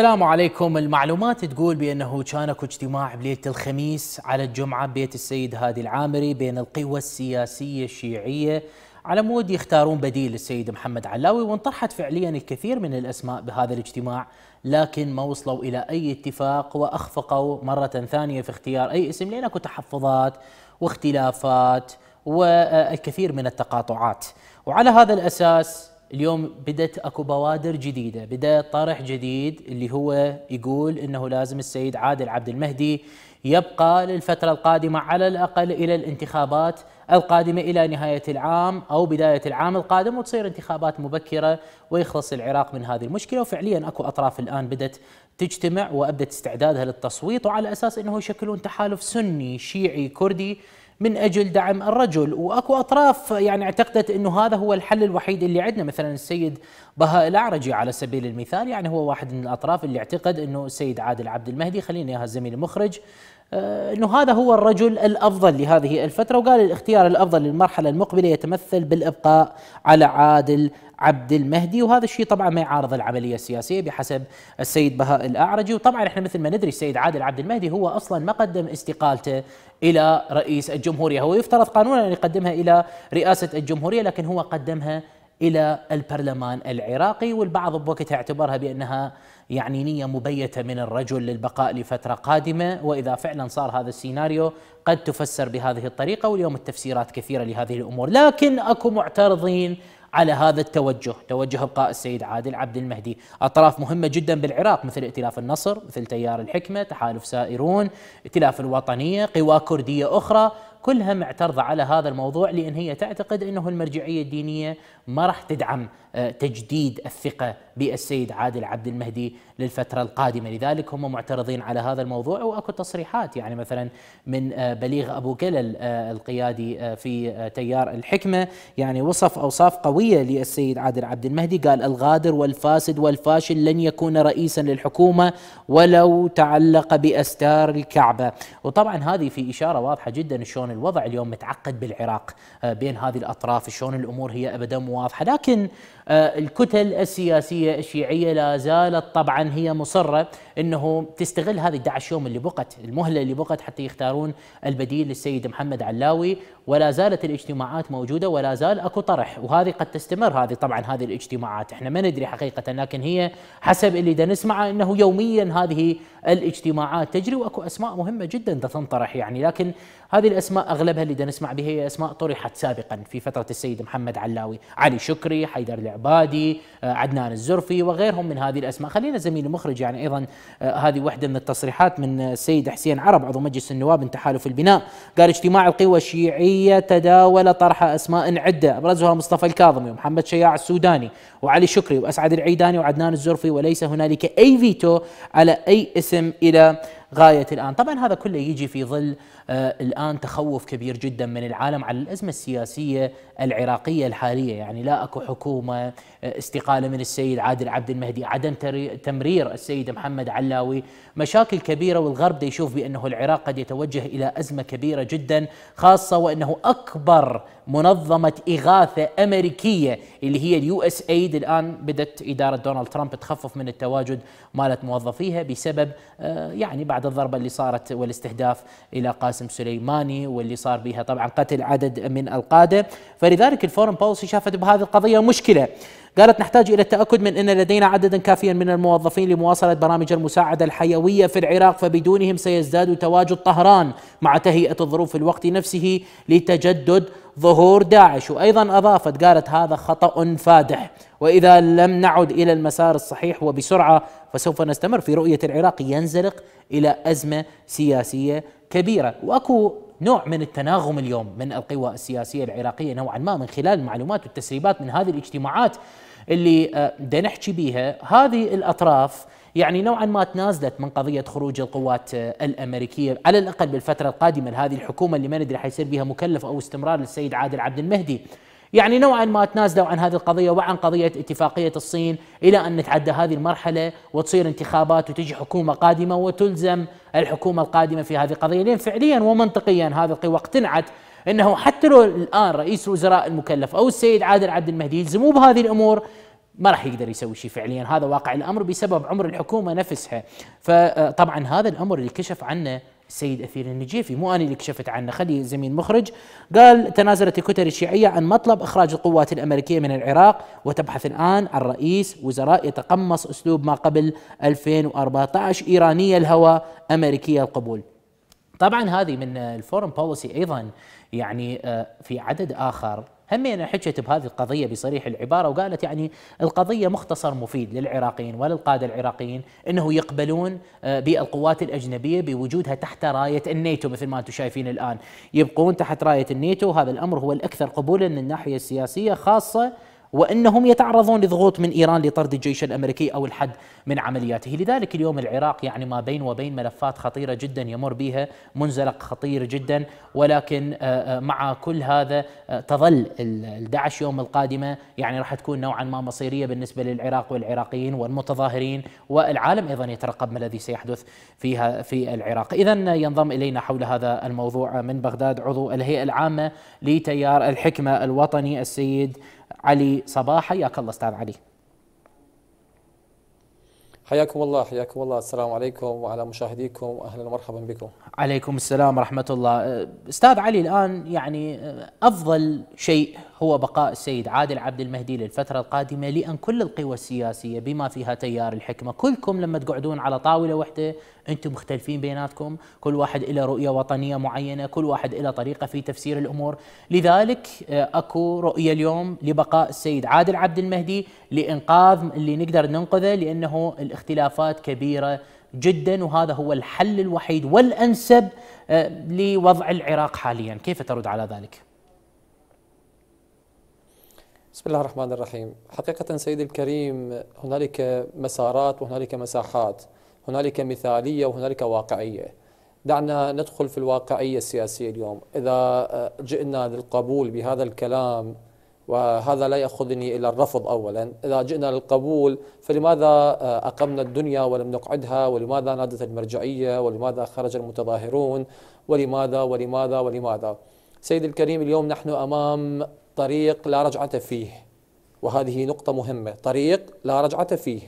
السلام عليكم المعلومات تقول بأنه كان اكو اجتماع بليلة الخميس على الجمعة ببيت السيد هادي العامري بين القوى السياسية الشيعية على مود يختارون بديل للسيد محمد علاوي وانطرحت فعليا الكثير من الأسماء بهذا الاجتماع لكن ما وصلوا إلى أي اتفاق وأخفقوا مرة ثانية في اختيار أي اسم لأن اكو تحفظات واختلافات والكثير من التقاطعات وعلى هذا الأساس اليوم بدت اكو بوادر جديده، بدا طرح جديد اللي هو يقول انه لازم السيد عادل عبد المهدي يبقى للفتره القادمه على الاقل الى الانتخابات القادمه الى نهايه العام او بدايه العام القادم وتصير انتخابات مبكره ويخلص العراق من هذه المشكله وفعليا اكو اطراف الان بدت تجتمع وابدت استعدادها للتصويت وعلى اساس انه يشكلون تحالف سني شيعي كردي من اجل دعم الرجل واكو اطراف يعني اعتقدت انه هذا هو الحل الوحيد اللي عندنا مثلا السيد بهاء الاعرجي على سبيل المثال يعني هو واحد من الاطراف اللي اعتقد انه السيد عادل عبد المهدي خلينا اياها الزميل المخرج آه، انه هذا هو الرجل الافضل لهذه الفتره وقال الاختيار الافضل للمرحله المقبله يتمثل بالابقاء على عادل عبد المهدي وهذا الشيء طبعا ما يعارض العمليه السياسيه بحسب السيد بهاء الاعرجي وطبعا احنا مثل ما ندري السيد عادل عبد المهدي هو اصلا ما قدم استقالته الى رئيس الجمهوريه هو يفترض قانونا ان يقدمها الى رئاسه الجمهوريه لكن هو قدمها الى البرلمان العراقي والبعض بوقتها اعتبرها بانها يعني نيه مبيته من الرجل للبقاء لفتره قادمه واذا فعلا صار هذا السيناريو قد تفسر بهذه الطريقه واليوم التفسيرات كثيره لهذه الامور لكن اكو معترضين على هذا التوجه توجه ابقاء السيد عادل عبد المهدي اطراف مهمه جدا بالعراق مثل ائتلاف النصر مثل تيار الحكمه تحالف سائرون ائتلاف الوطنيه قوى كرديه اخرى كلها معترضه على هذا الموضوع لان هي تعتقد انه المرجعيه الدينيه ما راح تدعم آه، تجديد الثقه بالسيد عادل عبد المهدي للفتره القادمه، لذلك هم معترضين على هذا الموضوع واكو تصريحات يعني مثلا من آه، بليغ ابو كلل آه، القيادي في تيار الحكمه يعني وصف اوصاف قويه للسيد عادل عبد المهدي قال الغادر والفاسد والفاشل لن يكون رئيسا للحكومه ولو تعلق باستار الكعبه، وطبعا هذه في اشاره واضحه جدا شلون الوضع اليوم متعقد بالعراق بين هذه الاطراف، شلون الامور هي ابدا مواضحة واضحه لكن آه، الكتل السياسية الشيعية لا زالت طبعا هي مصرة أنه تستغل هذه 11 يوم اللي بقت المهلة اللي بقت حتى يختارون البديل للسيد محمد علاوي ولا زالت الاجتماعات موجودة ولا زال أكو طرح وهذه قد تستمر هذه طبعا هذه الاجتماعات احنا ما ندري حقيقة لكن هي حسب اللي دا نسمعه أنه يوميا هذه الاجتماعات تجري وأكو أسماء مهمة جدا دا تنطرح يعني لكن هذه الأسماء أغلبها اللي دا نسمع بها هي أسماء طرحت سابقا في فترة السيد محمد علاوي علي شكري حيدر العباس العبادي آه، عدنان الزرفي وغيرهم من هذه الاسماء خلينا زميل المخرج يعني ايضا آه، هذه واحده من التصريحات من السيد حسين عرب عضو مجلس النواب من تحالف البناء قال اجتماع القوى الشيعيه تداول طرح اسماء عده ابرزها مصطفى الكاظمي ومحمد شياع السوداني وعلي شكري واسعد العيداني وعدنان الزرفي وليس هنالك اي فيتو على اي اسم الى غايه الان، طبعا هذا كله يجي في ظل آه، الآن تخوف كبير جدا من العالم على الأزمة السياسية العراقية الحالية يعني لا أكو حكومة آه، استقالة من السيد عادل عبد المهدي عدم تمرير السيد محمد علاوي مشاكل كبيرة والغرب دي يشوف بأنه العراق قد يتوجه إلى أزمة كبيرة جدا خاصة وأنه أكبر منظمة إغاثة أمريكية اللي هي اليو اس ايد الآن بدت إدارة دونالد ترامب تخفف من التواجد مالت موظفيها بسبب آه، يعني بعد الضربة اللي صارت والاستهداف إلى قاسم قاسم سليماني واللي صار بها طبعا قتل عدد من القادة فلذلك الفورم بولسي شافت بهذه القضية مشكلة قالت نحتاج إلى التأكد من أن لدينا عددا كافيا من الموظفين لمواصلة برامج المساعدة الحيوية في العراق فبدونهم سيزداد تواجد طهران مع تهيئة الظروف في الوقت نفسه لتجدد ظهور داعش وأيضا أضافت قالت هذا خطأ فادح وإذا لم نعد إلى المسار الصحيح وبسرعة فسوف نستمر في رؤية العراق ينزلق إلى أزمة سياسية كبيره واكو نوع من التناغم اليوم من القوى السياسيه العراقيه نوعا ما من خلال المعلومات والتسريبات من هذه الاجتماعات اللي آه، دا نحكي بيها هذه الاطراف يعني نوعا ما تنازلت من قضيه خروج القوات آه، الامريكيه على الاقل بالفتره القادمه لهذه الحكومه اللي ما ندري حيصير بها مكلف او استمرار للسيد عادل عبد المهدي يعني نوعا ما تنازلوا عن هذه القضية وعن قضية اتفاقية الصين إلى أن نتعدى هذه المرحلة وتصير انتخابات وتجي حكومة قادمة وتلزم الحكومة القادمة في هذه القضية لأن فعليا ومنطقيا هذه القوى اقتنعت أنه حتى لو الآن رئيس الوزراء المكلف أو السيد عادل عبد المهدي يلزموه بهذه الأمور ما راح يقدر يسوي شيء فعليا هذا واقع الامر بسبب عمر الحكومه نفسها فطبعا هذا الامر اللي كشف عنه السيد أثير النجيفي مو أنا اللي كشفت عنه خلي زميل مخرج قال تنازلت الكتل الشيعية عن مطلب إخراج القوات الأمريكية من العراق وتبحث الآن عن رئيس وزراء يتقمص أسلوب ما قبل 2014 إيرانية الهوى أمريكية القبول طبعا هذه من الفورم بوليسي أيضا يعني آه، في عدد آخر همينة حكت بهذه القضية بصريح العبارة وقالت يعني القضية مختصر مفيد للعراقيين وللقادة العراقيين أنه يقبلون آه، بالقوات الأجنبية بوجودها تحت راية الناتو مثل ما أنتم شايفين الآن يبقون تحت راية الناتو هذا الأمر هو الأكثر قبولا من الناحية السياسية خاصة وانهم يتعرضون لضغوط من ايران لطرد الجيش الامريكي او الحد من عملياته، لذلك اليوم العراق يعني ما بين وبين ملفات خطيره جدا يمر بها، منزلق خطير جدا ولكن آه، آه، مع كل هذا آه، تظل الدعش يوم القادمه يعني راح تكون نوعا ما مصيريه بالنسبه للعراق والعراقيين والمتظاهرين والعالم ايضا يترقب ما الذي سيحدث فيها في العراق، اذا ينضم الينا حول هذا الموضوع من بغداد عضو الهيئه العامه لتيار الحكمه الوطني السيد علي صباح حياك الله استاذ علي حياكم الله حياكم الله السلام عليكم وعلى مشاهديكم اهلا ومرحبا بكم عليكم السلام ورحمه الله استاذ علي الان يعني افضل شيء هو بقاء السيد عادل عبد المهدي للفترة القادمة لأن كل القوى السياسية بما فيها تيار الحكمة كلكم لما تقعدون على طاولة واحدة أنتم مختلفين بيناتكم كل واحد إلى رؤية وطنية معينة كل واحد إلى طريقة في تفسير الأمور لذلك آه، أكو رؤية اليوم لبقاء السيد عادل عبد المهدي لإنقاذ اللي نقدر ننقذه لأنه الاختلافات كبيرة جدا وهذا هو الحل الوحيد والأنسب آه، لوضع العراق حاليا كيف ترد على ذلك؟ بسم الله الرحمن الرحيم حقيقة سيدي الكريم هنالك مسارات وهنالك مساحات هنالك مثالية وهنالك واقعية دعنا ندخل في الواقعية السياسية اليوم إذا آه، جئنا للقبول بهذا الكلام وهذا لا يأخذني إلى الرفض أولا إذا جئنا للقبول فلماذا آه، أقمنا الدنيا ولم نقعدها ولماذا نادت المرجعية ولماذا خرج المتظاهرون ولماذا ولماذا ولماذا, ولماذا؟ سيد الكريم اليوم نحن أمام طريق لا رجعة فيه وهذه نقطة مهمة طريق لا رجعة فيه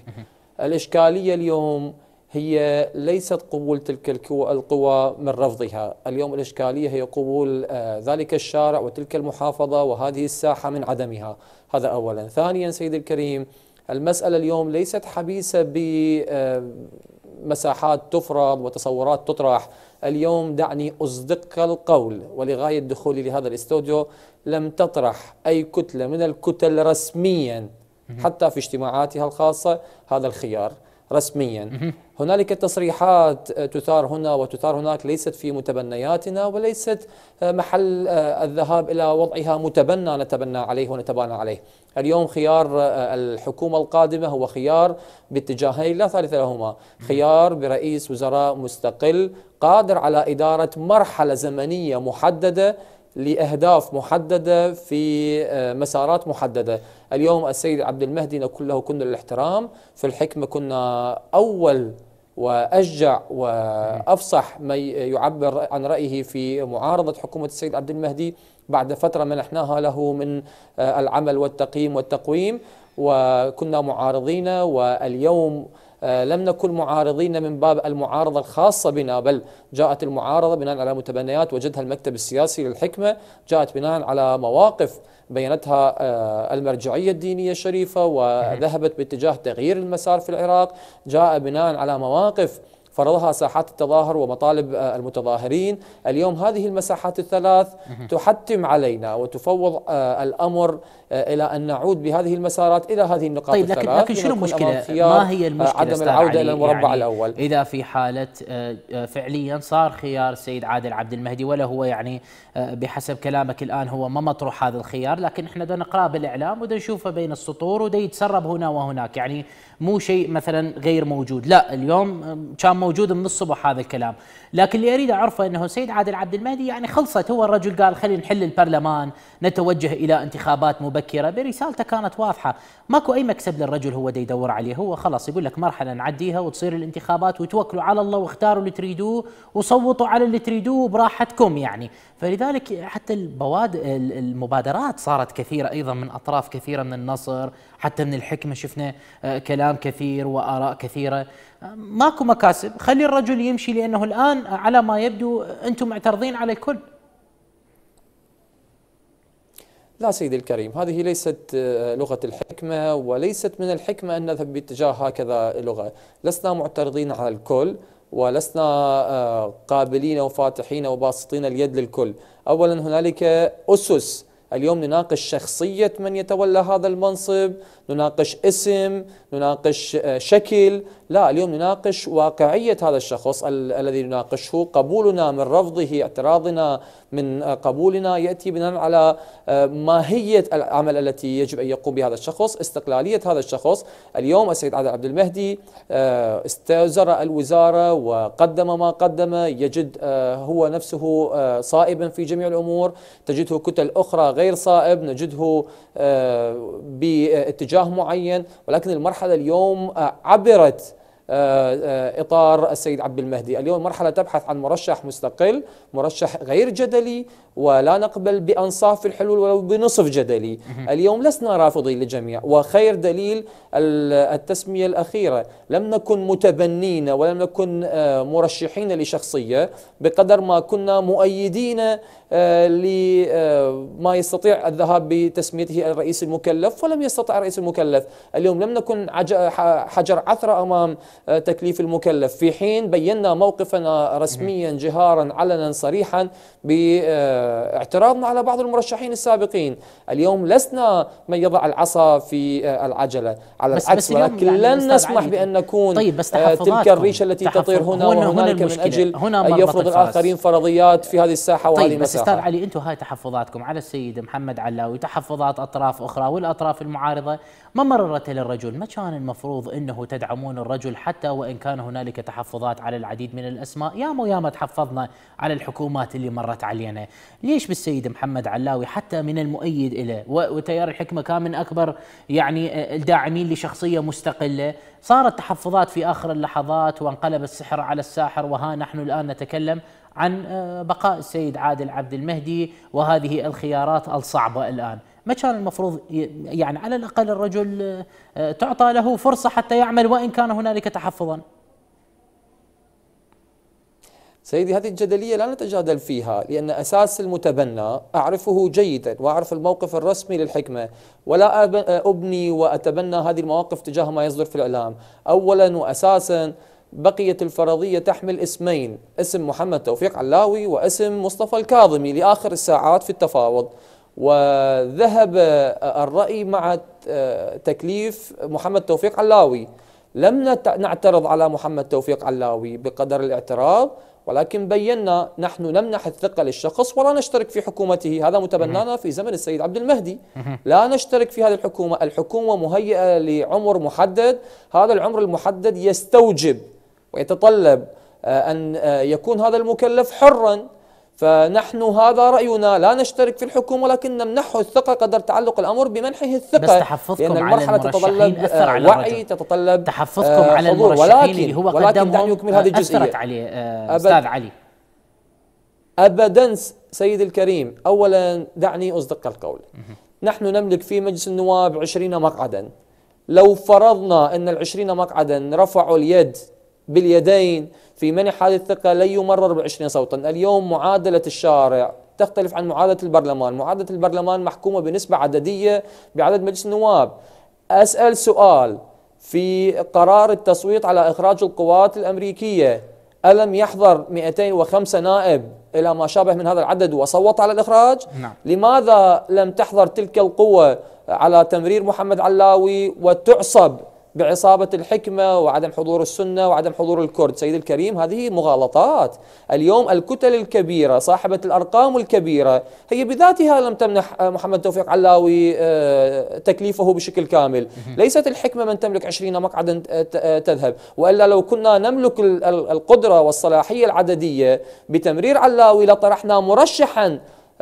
الإشكالية اليوم هي ليست قبول تلك القوى من رفضها اليوم الإشكالية هي قبول آه، ذلك الشارع وتلك المحافظة وهذه الساحة من عدمها هذا أولا ثانيا سيد الكريم المسألة اليوم ليست حبيسة بمساحات آه، تفرض وتصورات تطرح اليوم دعني أصدق القول ولغاية دخولي لهذا الاستوديو لم تطرح أي كتلة من الكتل رسميا حتى في اجتماعاتها الخاصة هذا الخيار رسميا هنالك تصريحات تثار هنا وتثار هناك ليست في متبنياتنا وليست محل الذهاب الى وضعها متبنى نتبنى عليه ونتبانى عليه. اليوم خيار الحكومه القادمه هو خيار باتجاهين لا ثالث لهما، خيار برئيس وزراء مستقل قادر على اداره مرحله زمنيه محدده لأهداف محددة في آه، مسارات محددة اليوم السيد عبد المهدي نقول له كنا الاحترام في الحكمة كنا أول وأشجع وأفصح من يعبر عن رأيه في معارضة حكومة السيد عبد المهدي بعد فترة منحناها له من آه، العمل والتقييم والتقويم وكنا معارضين واليوم آه، لم نكن معارضين من باب المعارضة الخاصة بنا بل جاءت المعارضة بناء على متبنيات وجدها المكتب السياسي للحكمة جاءت بناء على مواقف بينتها آه، المرجعية الدينية الشريفة وذهبت باتجاه تغيير المسار في العراق جاء بناء على مواقف فرضها ساحات التظاهر ومطالب آه، المتظاهرين اليوم هذه المساحات الثلاث تحتم علينا وتفوض الأمر آه، الى ان نعود بهذه المسارات الى هذه النقاط طيب لكن الثلاث لكن شنو المشكله؟ ما هي المشكله؟ آه، عدم العوده الى المربع يعني الاول اذا في حاله آه، فعليا صار خيار السيد عادل عبد المهدي ولا هو يعني بحسب كلامك الان هو ما مطروح هذا الخيار لكن احنا بدنا نقراه بالاعلام ودا نشوفه بين السطور ودا يتسرب هنا وهناك يعني مو شيء مثلا غير موجود لا اليوم كان موجود من الصبح هذا الكلام لكن اللي اريد اعرفه انه السيد عادل عبد المهدي يعني خلصت هو الرجل قال خلينا نحل البرلمان نتوجه الى انتخابات مبكره مبكره برسالته كانت واضحه ماكو اي مكسب للرجل هو دا يدور عليه هو خلاص يقول لك مرحله نعديها وتصير الانتخابات وتوكلوا على الله واختاروا اللي تريدوه وصوتوا على اللي تريدوه براحتكم يعني فلذلك حتى البواد المبادرات صارت كثيره ايضا من اطراف كثيره من النصر حتى من الحكمه شفنا آه، كلام كثير واراء كثيره آه، ماكو مكاسب خلي الرجل يمشي لانه الان على ما يبدو انتم معترضين على الكل لا سيدي الكريم هذه ليست آه، لغة الحكمة وليست من الحكمة أن نذهب باتجاه هكذا لغة لسنا معترضين على الكل ولسنا آه، قابلين وفاتحين وباسطين اليد للكل أولا هنالك أسس اليوم نناقش شخصية من يتولى هذا المنصب نناقش اسم نناقش آه، شكل لا اليوم نناقش واقعية هذا الشخص ال الذي نناقشه قبولنا من رفضه اعتراضنا من قبولنا يأتي بناء على آه، ماهية العمل التي يجب أن يقوم بهذا الشخص استقلالية هذا الشخص اليوم السيد عادل عبد المهدي آه، استزر الوزارة وقدم ما قدم يجد آه، هو نفسه صائبا في جميع الأمور تجده كتل أخرى غير صائب نجده باتجاه معين ولكن المرحلة اليوم عبرت آه، آه، إطار السيد عبد المهدي اليوم مرحلة تبحث عن مرشح مستقل مرشح غير جدلي ولا نقبل بأنصاف الحلول ولو بنصف جدلي اليوم لسنا رافضين للجميع وخير دليل التسمية الأخيرة لم نكن متبنين ولم نكن آه، مرشحين لشخصية بقدر ما كنا مؤيدين آه، لما آه، يستطيع الذهاب بتسميته الرئيس المكلف ولم يستطع الرئيس المكلف اليوم لم نكن حجر عثرة أمام آه، تكليف المكلف في حين بينا موقفنا رسميا جهارا علنا صريحا باعتراضنا على بعض المرشحين السابقين اليوم لسنا من يضع العصا في العجلة على بس العكس بس ولكن يعني لن نسمح بأن نكون طيب بس تلك الريشة التي تطير هنا وهناك من أجل هنا أن يفرض الآخرين فرضيات في هذه الساحة طيب وهذه المساحة استاذ علي انتم هاي تحفظاتكم على السيد محمد علاوي تحفظات اطراف اخرى والاطراف المعارضه ما مررت للرجل ما كان المفروض انه تدعمون الرجل حتى وان كان هنالك تحفظات على العديد من الاسماء ياما ما تحفظنا على الحكومات اللي مرت علينا ليش بالسيد محمد علاوي حتى من المؤيد له وتيار الحكمه كان من اكبر يعني آه، الداعمين لشخصيه مستقله صارت تحفظات في اخر اللحظات وانقلب السحر على الساحر وها نحن الان نتكلم عن آه، بقاء السيد عادل عبد المهدي وهذه الخيارات الصعبة الآن ما كان المفروض يعني على الأقل الرجل آه، تعطى له فرصة حتى يعمل وإن كان هنالك تحفظا سيدي هذه الجدلية لا نتجادل فيها لأن أساس المتبنى أعرفه جيدا وأعرف الموقف الرسمي للحكمة ولا أبني وأتبنى هذه المواقف تجاه ما يصدر في الإعلام أولا وأساسا بقيت الفرضية تحمل اسمين اسم محمد توفيق علاوي واسم مصطفى الكاظمي لآخر الساعات في التفاوض وذهب آه، الرأي مع آه، تكليف محمد توفيق علاوي لم نعترض على محمد توفيق علاوي بقدر الاعتراض ولكن بينا نحن نمنح الثقة للشخص ولا نشترك في حكومته هذا متبنانا في زمن السيد عبد المهدي لا نشترك في هذه الحكومة الحكومة مهيئة لعمر محدد هذا العمر المحدد يستوجب ويتطلب آه، أن آه، يكون هذا المكلف حرا فنحن هذا رأينا لا نشترك في الحكم ولكن نمنحه الثقة قدر تعلق الأمر بمنحه الثقة بس تحفظكم لأن المرحلة على تتطلب أثر على آه، وعي الرجل. تتطلب تحفظكم على المرشحين ولكن اللي هو ولكن دعني يكمل هذه الجزئية أثرت عليه أستاذ علي أبدا سيدي الكريم أولا دعني أصدق القول نحن نملك في مجلس النواب عشرين مقعدا لو فرضنا أن العشرين مقعدا رفعوا اليد باليدين في منح هذه الثقة لن يمرر بعشرين صوتا اليوم معادلة الشارع تختلف عن معادلة البرلمان معادلة البرلمان محكومة بنسبة عددية بعدد مجلس النواب أسأل سؤال في قرار التصويت على إخراج القوات الأمريكية ألم يحضر 205 نائب إلى ما شابه من هذا العدد وصوت على الإخراج نعم. لماذا لم تحضر تلك القوة على تمرير محمد علاوي وتعصب بعصابة الحكمة وعدم حضور السنة وعدم حضور الكرد سيد الكريم هذه مغالطات اليوم الكتل الكبيرة صاحبة الأرقام الكبيرة هي بذاتها لم تمنح آه، محمد توفيق علاوي آه، تكليفه بشكل كامل ليست الحكمة من تملك عشرين مقعدا آه، تذهب وإلا لو كنا نملك القدرة والصلاحية العددية بتمرير علاوي لطرحنا مرشحا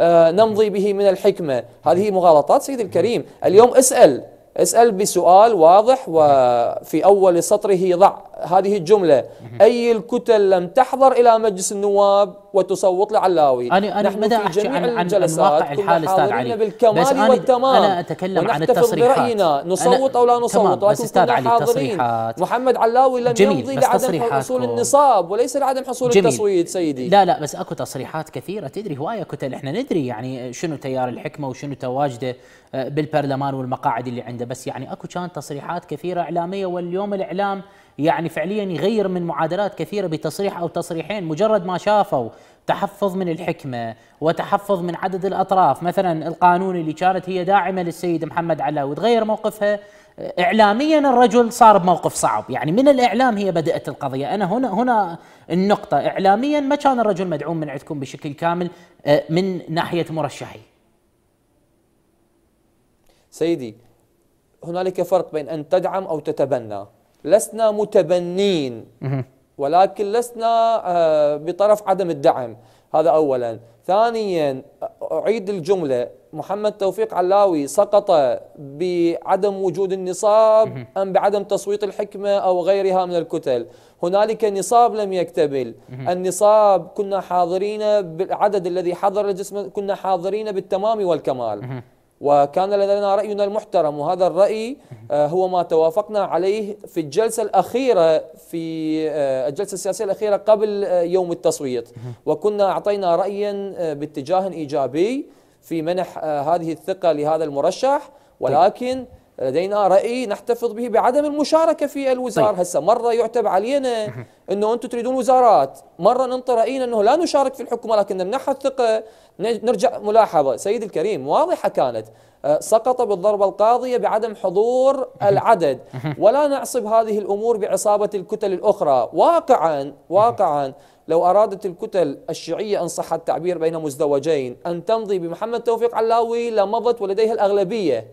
نمضي به من الحكمة هذه مغالطات سيد الكريم اليوم اسأل اسأل بسؤال واضح وفي أول سطره ضع هذه الجملة أي الكتل لم تحضر إلى مجلس النواب وتصوت لعلاوي أنا أنا نحن في أحكي جميع عن, الجلسات عن واقع الحال أستاذ علي بالكمال بس أنا والتمام أنا أتكلم عن التصريحات برأينا نصوت أو لا نصوت ولكن كنا علي محمد علاوي لم جميل يمضي لعدم حصول النصاب وليس لعدم حصول جميل التصويت سيدي لا لا بس أكو تصريحات كثيرة تدري هواية كتل إحنا ندري يعني شنو تيار الحكمة وشنو تواجده بالبرلمان والمقاعد اللي عنده بس يعني اكو كان تصريحات كثيره اعلاميه واليوم الاعلام يعني فعليا يغير من معادلات كثيره بتصريح او تصريحين مجرد ما شافوا تحفظ من الحكمه وتحفظ من عدد الاطراف مثلا القانون اللي كانت هي داعمه للسيد محمد علاوي وتغير موقفها اعلاميا الرجل صار بموقف صعب يعني من الاعلام هي بدات القضيه انا هنا هنا النقطه اعلاميا ما كان الرجل مدعوم من عندكم بشكل كامل آه، من ناحيه مرشحي سيدي هنالك فرق بين أن تدعم أو تتبنى لسنا متبنين ولكن لسنا آه، بطرف عدم الدعم هذا أولا ثانيا أعيد الجملة محمد توفيق علاوي سقط بعدم وجود النصاب أم بعدم تصويت الحكمة أو غيرها من الكتل هنالك نصاب لم يكتمل النصاب كنا حاضرين بالعدد الذي حضر الجسم كنا حاضرين بالتمام والكمال وكان لدينا رأينا المحترم وهذا الرأي آه، هو ما توافقنا عليه في الجلسة الأخيرة في آه، الجلسة السياسية الأخيرة قبل آه، يوم التصويت وكنا أعطينا رأيا باتجاه إيجابي في منح هذه الثقة لهذا المرشح ولكن لدينا رأي نحتفظ به بعدم المشاركة في الوزارة طيب. هسه مرة يعتب علينا أنه أنتم تريدون وزارات مرة ننطي رأينا أنه لا نشارك في الحكومة لكن نمنحها الثقة نرجع ملاحظة سيد الكريم واضحة كانت آه، سقط بالضربة القاضية بعدم حضور العدد ولا نعصب هذه الأمور بعصابة الكتل الأخرى واقعا واقعا لو أرادت الكتل الشيعية أن صح التعبير بين مزدوجين أن تمضي بمحمد توفيق علاوي لمضت ولديها الأغلبية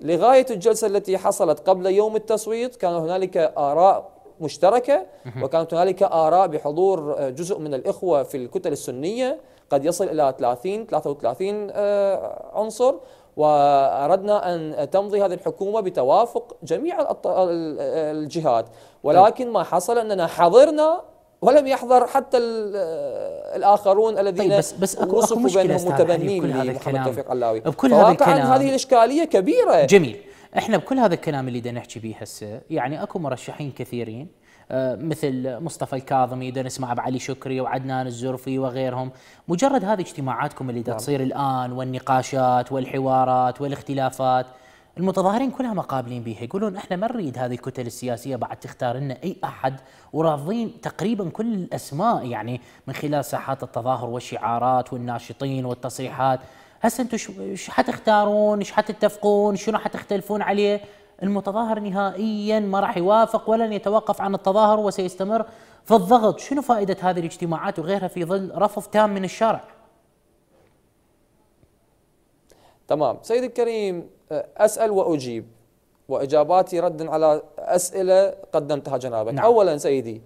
لغاية الجلسة التي حصلت قبل يوم التصويت كان هنالك آراء مشتركة وكانت هنالك آراء بحضور آه، جزء من الإخوة في الكتل السنية قد يصل إلى 30 33 آه، عنصر وأردنا أن تمضي هذه الحكومة بتوافق جميع الجهات طيب. ولكن ما حصل أننا حضرنا ولم يحضر حتى الاخرون طيب، الذين طيب بس بس اكو, أكو مشكله متبنين بكل هذا الكلام بكل هذا الكلام هذه الاشكاليه كبيره جميل احنا بكل هذا الكلام اللي بدنا نحكي به هسه يعني اكو مرشحين كثيرين آه، مثل مصطفى الكاظمي بدنا نسمع علي شكري وعدنان الزرفي وغيرهم مجرد هذه اجتماعاتكم اللي دا نعم. تصير الان والنقاشات والحوارات والاختلافات المتظاهرين كلها مقابلين بيها يقولون احنا ما نريد هذه الكتل السياسيه بعد تختار لنا اي احد وراضين تقريبا كل الاسماء يعني من خلال ساحات التظاهر والشعارات والناشطين والتصريحات هسه انتم ايش حتختارون؟ ايش حتتفقون؟ شنو حتختلفون عليه؟ المتظاهر نهائيا ما راح يوافق ولن يتوقف عن التظاهر وسيستمر في الضغط، شنو فائده هذه الاجتماعات وغيرها في ظل رفض تام من الشارع؟ تمام سيد الكريم آه، أسأل وأجيب وإجاباتي ردا على أسئلة قدمتها جنابك نعم. أولا سيدي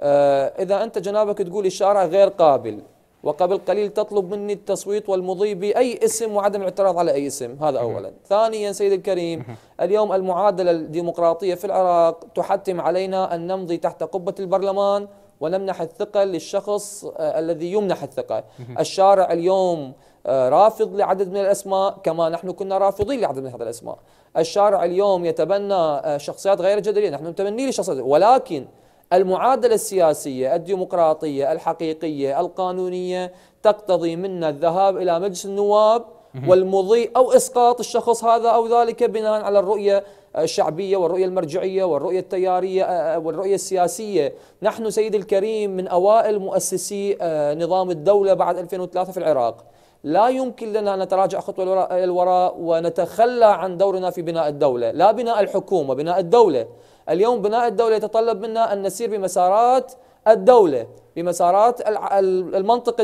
آه، إذا أنت جنابك تقول الشارع غير قابل وقبل قليل تطلب مني التصويت والمضي بأي اسم وعدم الاعتراض على أي اسم هذا أولا ثانيا سيد الكريم اليوم المعادلة الديمقراطية في العراق تحتم علينا أن نمضي تحت قبة البرلمان ونمنح الثقة للشخص آه، الذي يمنح الثقة الشارع اليوم آه، رافض لعدد من الأسماء كما نحن كنا رافضين لعدد من هذه الأسماء الشارع اليوم يتبنى آه، شخصيات غير جدلية نحن متبنين لشخصيات ولكن المعادلة السياسية الديمقراطية الحقيقية القانونية تقتضي منا الذهاب إلى مجلس النواب والمضي أو إسقاط الشخص هذا أو ذلك بناء على الرؤية الشعبية والرؤية المرجعية والرؤية التيارية آه، والرؤية السياسية نحن سيد الكريم من أوائل مؤسسي نظام الدولة بعد 2003 في العراق لا يمكن لنا أن نتراجع خطوة إلى الوراء ونتخلى عن دورنا في بناء الدولة لا بناء الحكومة بناء الدولة اليوم بناء الدولة يتطلب منا أن نسير بمسارات الدولة بمسارات المنطق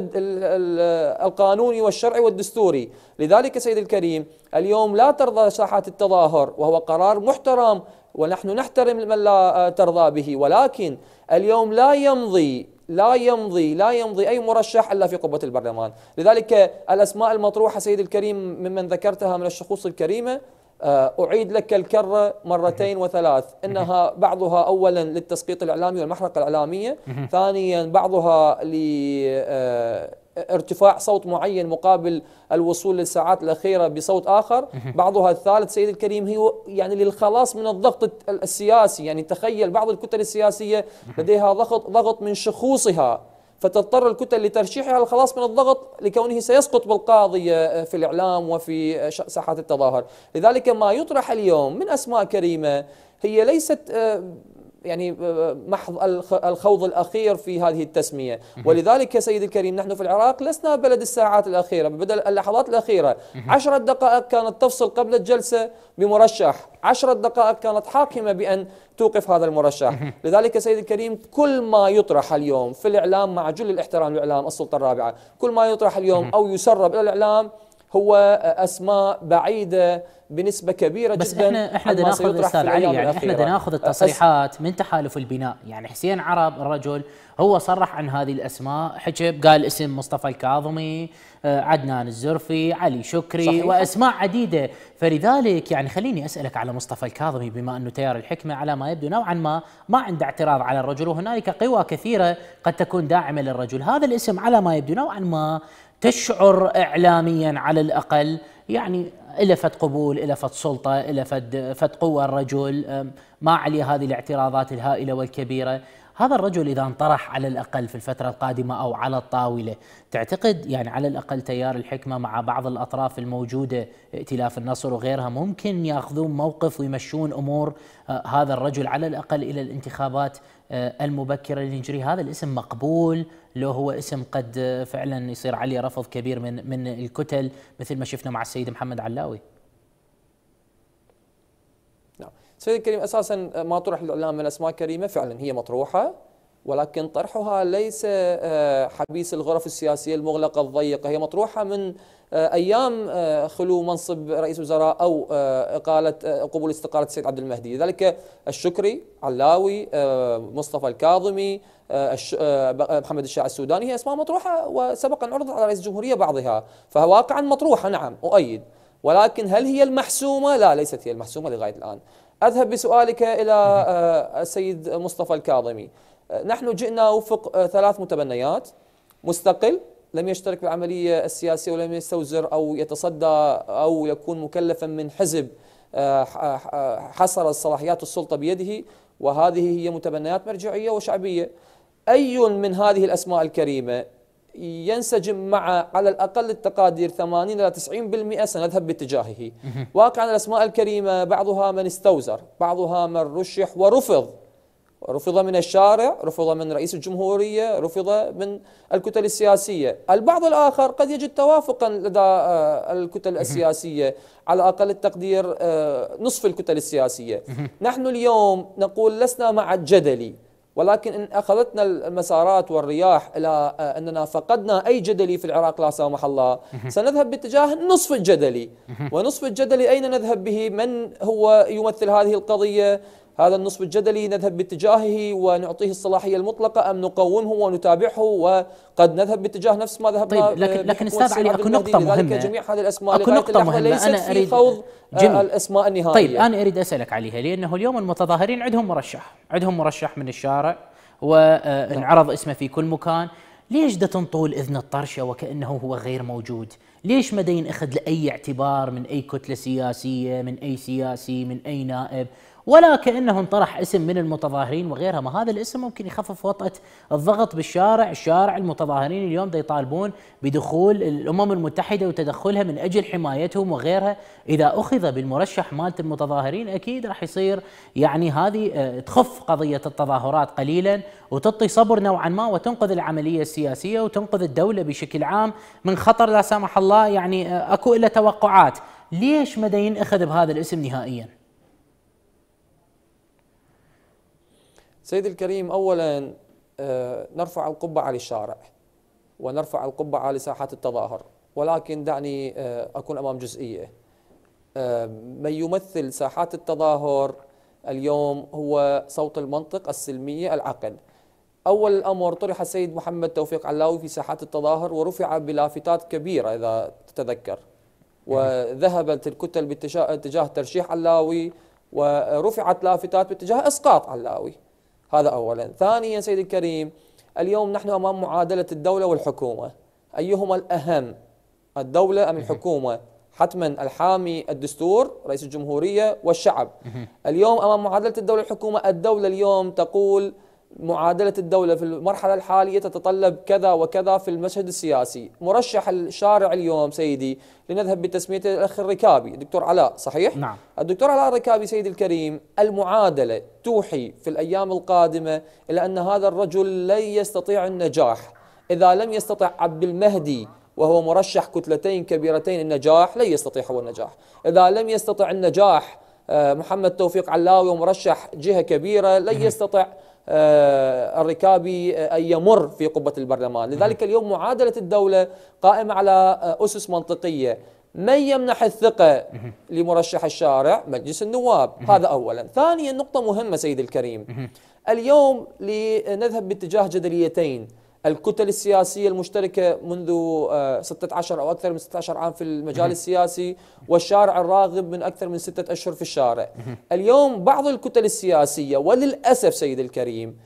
القانوني والشرعي والدستوري لذلك سيد الكريم اليوم لا ترضى ساحات التظاهر وهو قرار محترم ونحن نحترم من لا ترضى به ولكن اليوم لا يمضي لا يمضي لا يمضي أي مرشح إلا في قبة البرلمان لذلك الأسماء المطروحة سيد الكريم ممن ذكرتها من الشخوص الكريمة آه، أعيد لك الكرة مرتين وثلاث إنها بعضها أولا للتسقيط الإعلامي والمحرقة الإعلامية ثانيا بعضها ل آه، ارتفاع صوت معين مقابل الوصول للساعات الأخيرة بصوت آخر بعضها الثالث سيد الكريم هي يعني للخلاص من الضغط السياسي يعني تخيل بعض الكتل السياسية لديها ضغط, ضغط من شخوصها فتضطر الكتل لترشيحها للخلاص من الضغط لكونه سيسقط بالقاضية آه، في الإعلام وفي آه، ساحات التظاهر لذلك ما يطرح اليوم من أسماء كريمة هي ليست آه، يعني آه، محض الخوض الأخير في هذه التسمية ولذلك سيدي الكريم نحن في العراق لسنا بلد الساعات الأخيرة بدل اللحظات الأخيرة عشرة دقائق كانت تفصل قبل الجلسة بمرشح عشرة دقائق كانت حاكمة بأن توقف هذا المرشح لذلك سيدي الكريم كل ما يطرح اليوم في الإعلام مع جل الاحترام للإعلام السلطة الرابعة كل ما يطرح اليوم أو يسرب إلى الإعلام هو أسماء بعيدة بنسبه كبيره بس جدا احنا احنا بدنا ناخذ استاذ علي يعني احنا بدنا ناخذ التصريحات من تحالف البناء يعني حسين عرب الرجل هو صرح عن هذه الاسماء حجب قال اسم مصطفى الكاظمي آه، عدنان الزرفي علي شكري صحيح. واسماء عديده فلذلك يعني خليني اسالك على مصطفى الكاظمي بما انه تيار الحكمه على ما يبدو نوعا ما ما عنده اعتراض على الرجل وهنالك قوى كثيره قد تكون داعمه للرجل هذا الاسم على ما يبدو نوعا ما تشعر اعلاميا على الاقل يعني فد قبول فد سلطه فد فد قوه الرجل ما عليه هذه الاعتراضات الهائله والكبيره هذا الرجل اذا انطرح على الاقل في الفتره القادمه او على الطاوله تعتقد يعني على الاقل تيار الحكمه مع بعض الاطراف الموجوده ائتلاف النصر وغيرها ممكن ياخذون موقف ويمشون امور هذا الرجل على الاقل الى الانتخابات آه، المبكره للهجري هذا الاسم مقبول لو هو اسم قد فعلا يصير عليه رفض كبير من من الكتل مثل ما شفنا مع السيد محمد علاوي نعم سيد الكريم اساسا ما طرح الاعلام من اسماء كريمه فعلا هي مطروحه ولكن طرحها ليس آه، حبيس الغرف السياسية المغلقة الضيقة هي مطروحة من آه، أيام آه، خلو منصب رئيس وزراء أو إقالة قبول استقالة السيد عبد المهدي لذلك الشكري علاوي مصطفى الكاظمي محمد الشاع السوداني هي أسماء مطروحة وسبق أن عرضت على رئيس الجمهورية بعضها فواقعا مطروحة نعم أؤيد ولكن هل هي المحسومة؟ لا ليست هي المحسومة لغاية الآن أذهب بسؤالك إلى السيد مصطفى الكاظمي آه، نحن جئنا وفق آه، ثلاث متبنيات مستقل لم يشترك بالعملية السياسية ولم يستوزر أو يتصدى أو يكون مكلفا من حزب آه، حصر صلاحيات السلطة بيده وهذه هي متبنيات مرجعية وشعبية أي من هذه الأسماء الكريمة ينسجم مع على الأقل التقادير 80 إلى 90% سنذهب باتجاهه واقعا الأسماء الكريمة بعضها من استوزر بعضها من رشح ورفض رفض من الشارع رفض من رئيس الجمهورية رفض من الكتل السياسية البعض الآخر قد يجد توافقا لدى آه، الكتل السياسية على أقل التقدير آه، نصف الكتل السياسية نحن اليوم نقول لسنا مع الجدلي ولكن إن أخذتنا المسارات والرياح إلى آه، أننا فقدنا أي جدلي في العراق لا سامح الله سنذهب باتجاه نصف الجدلي ونصف الجدلي أين نذهب به من هو يمثل هذه القضية هذا النصب الجدلي نذهب باتجاهه ونعطيه الصلاحية المطلقة أم نقومه ونتابعه وقد نذهب باتجاه نفس ما ذهبنا طيب لكن لكن استاذ علي اكو نقطة مهمة جميع هذه الأسماء اكو نقطة مهمة ليست أنا أريد في خوض آه، جميل. الأسماء النهائية طيب أنا أريد أسألك عليها لأنه اليوم المتظاهرين عندهم مرشح عندهم مرشح من الشارع وانعرض نعم. اسمه في كل مكان ليش دا تنطول إذن الطرشة وكأنه هو غير موجود ليش ما أخذ لأي اعتبار من أي كتلة سياسية من أي سياسي من أي نائب ولا كأنه انطرح اسم من المتظاهرين وغيرها ما هذا الاسم ممكن يخفف وطأة الضغط بالشارع الشارع المتظاهرين اليوم يطالبون بدخول الأمم المتحدة وتدخلها من أجل حمايتهم وغيرها إذا أخذ بالمرشح مالت المتظاهرين أكيد راح يصير يعني هذه آه، تخف قضية التظاهرات قليلا وتعطي صبر نوعا ما وتنقذ العملية السياسية وتنقذ الدولة بشكل عام من خطر لا سمح الله يعني آه، أكو إلا توقعات ليش ما ينأخذ بهذا الاسم نهائياً سيدي الكريم أولا آه، نرفع القبعة على الشارع ونرفع القبعة على التظاهر ولكن دعني آه، أكون أمام جزئية آه، من يمثل ساحات التظاهر اليوم هو صوت المنطق السلمية العقل أول الأمر طرح السيد محمد توفيق علاوي في ساحات التظاهر ورفع بلافتات كبيرة إذا تتذكر وذهبت الكتل باتجاه ترشيح علاوي ورفعت لافتات باتجاه إسقاط علاوي هذا أولا ثانيا سيدي الكريم اليوم نحن أمام معادلة الدولة والحكومة أيهما الأهم الدولة أم الحكومة حتما الحامي الدستور رئيس الجمهورية والشعب اليوم أمام معادلة الدولة والحكومة الدولة اليوم تقول معادلة الدولة في المرحلة الحالية تتطلب كذا وكذا في المشهد السياسي مرشح الشارع اليوم سيدي لنذهب بتسميته الأخ الركابي دكتور علاء صحيح؟ نعم الدكتور علاء الركابي سيدي الكريم المعادلة توحي في الأيام القادمة إلى أن هذا الرجل لن يستطيع النجاح إذا لم يستطع عبد المهدي وهو مرشح كتلتين كبيرتين النجاح لن يستطيع هو النجاح إذا لم يستطع النجاح آه، محمد توفيق علاوي ومرشح جهة كبيرة لن يستطع آه، الركابي آه، أن يمر في قبة البرلمان لذلك اليوم معادلة الدولة قائمة على آه، أسس منطقية من يمنح الثقة لمرشح الشارع مجلس النواب هذا أولا ثانيا نقطة مهمة سيد الكريم اليوم لنذهب باتجاه جدليتين الكتل السياسية المشتركة منذ 16 آه، أو أكثر من 16 عام في المجال السياسي والشارع الراغب من أكثر من ستة أشهر في الشارع اليوم بعض الكتل السياسية وللأسف سيد الكريم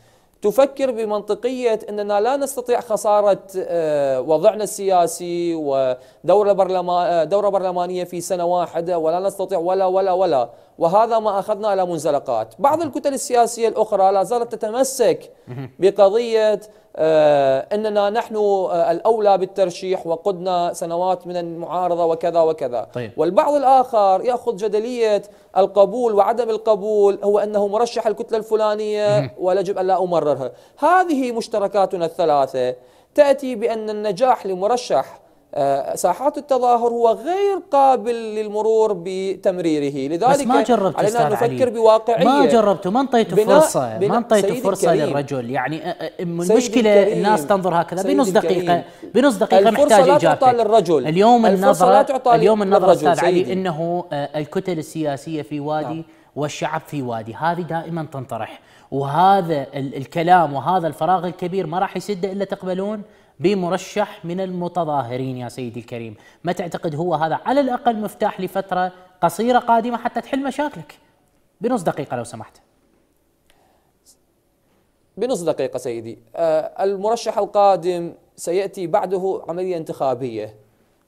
تفكر بمنطقية أننا لا نستطيع خسارة آه، وضعنا السياسي ودورة برلمان آه، دورة برلمانية في سنة واحدة ولا نستطيع ولا ولا ولا وهذا ما أخذنا إلى منزلقات بعض الكتل السياسية الأخرى لا زالت تتمسك بقضية آه، اننا نحن آه، الاولى بالترشيح وقدنا سنوات من المعارضه وكذا وكذا طيب. والبعض الاخر ياخذ جدليه القبول وعدم القبول هو انه مرشح الكتله الفلانيه ويجب ان لا امررها هذه مشتركاتنا الثلاثه تاتي بان النجاح لمرشح آه، ساحات التظاهر هو غير قابل للمرور بتمريره لذلك بس ما جربت علينا أن نفكر علي. بواقعية ما جربته ما انطيته فرصة ما انطيته فرصة الكريم. للرجل يعني آه، آه، المشكلة الناس تنظر هكذا بنص دقيقة بنص دقيقة محتاج لا تعطى للرجل اليوم النظرة اليوم النظرة أستاذ علي أنه الكتل السياسية في وادي نعم. والشعب في وادي هذه دائما تنطرح وهذا الكلام وهذا الفراغ الكبير ما راح يسده إلا تقبلون بمرشح من المتظاهرين يا سيدي الكريم ما تعتقد هو هذا على الأقل مفتاح لفترة قصيرة قادمة حتى تحل مشاكلك بنص دقيقة لو سمحت بنص دقيقة سيدي آه، المرشح القادم سيأتي بعده عملية انتخابية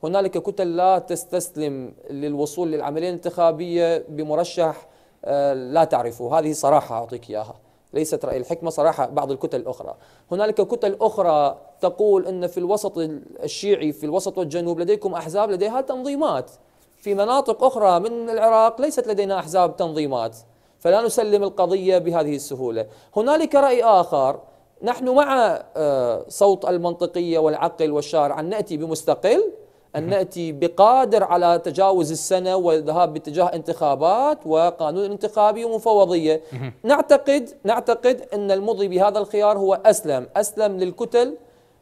هنالك كتل لا تستسلم للوصول للعملية الانتخابية بمرشح آه، لا تعرفه هذه صراحة أعطيك إياها ليست رأي الحكمة صراحة بعض الكتل الأخرى هنالك كتل أخرى تقول أن في الوسط الشيعي في الوسط والجنوب لديكم أحزاب لديها تنظيمات في مناطق أخرى من العراق ليست لدينا أحزاب تنظيمات فلا نسلم القضية بهذه السهولة هنالك رأي آخر نحن مع آه، صوت المنطقية والعقل والشارع أن نأتي بمستقل أن نأتي بقادر على تجاوز السنة والذهاب باتجاه انتخابات وقانون انتخابي ومفوضية نعتقد نعتقد أن المضي بهذا الخيار هو أسلم أسلم للكتل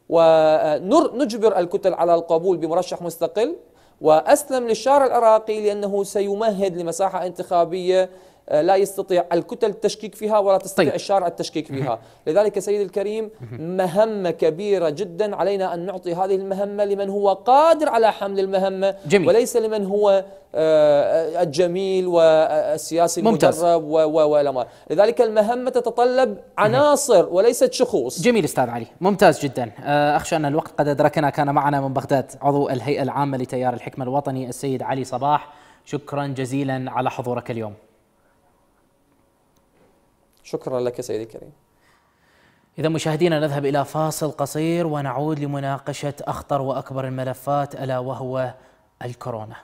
ونجبر الكتل على القبول بمرشح مستقل وأسلم للشارع العراقي لأنه سيمهد لمساحة انتخابية آه، لا يستطيع الكتل التشكيك فيها ولا تستطيع طيب. الشارع التشكيك فيها لذلك سيد الكريم مهمة كبيرة جدا علينا أن نعطي هذه المهمة لمن هو قادر على حمل المهمة جميل. وليس لمن هو آه، آه، الجميل والسياسي ممتاز. المجرب و لذلك المهمة تتطلب عناصر وليست شخوص جميل أستاذ علي ممتاز جدا أخشى أن الوقت قد أدركنا كان معنا من بغداد عضو الهيئة العامة لتيار الحكمة الوطني السيد علي صباح شكرا جزيلا على حضورك اليوم شكرا لك سيدي الكريم إذا مشاهدينا نذهب إلى فاصل قصير ونعود لمناقشة أخطر وأكبر الملفات ألا وهو الكورونا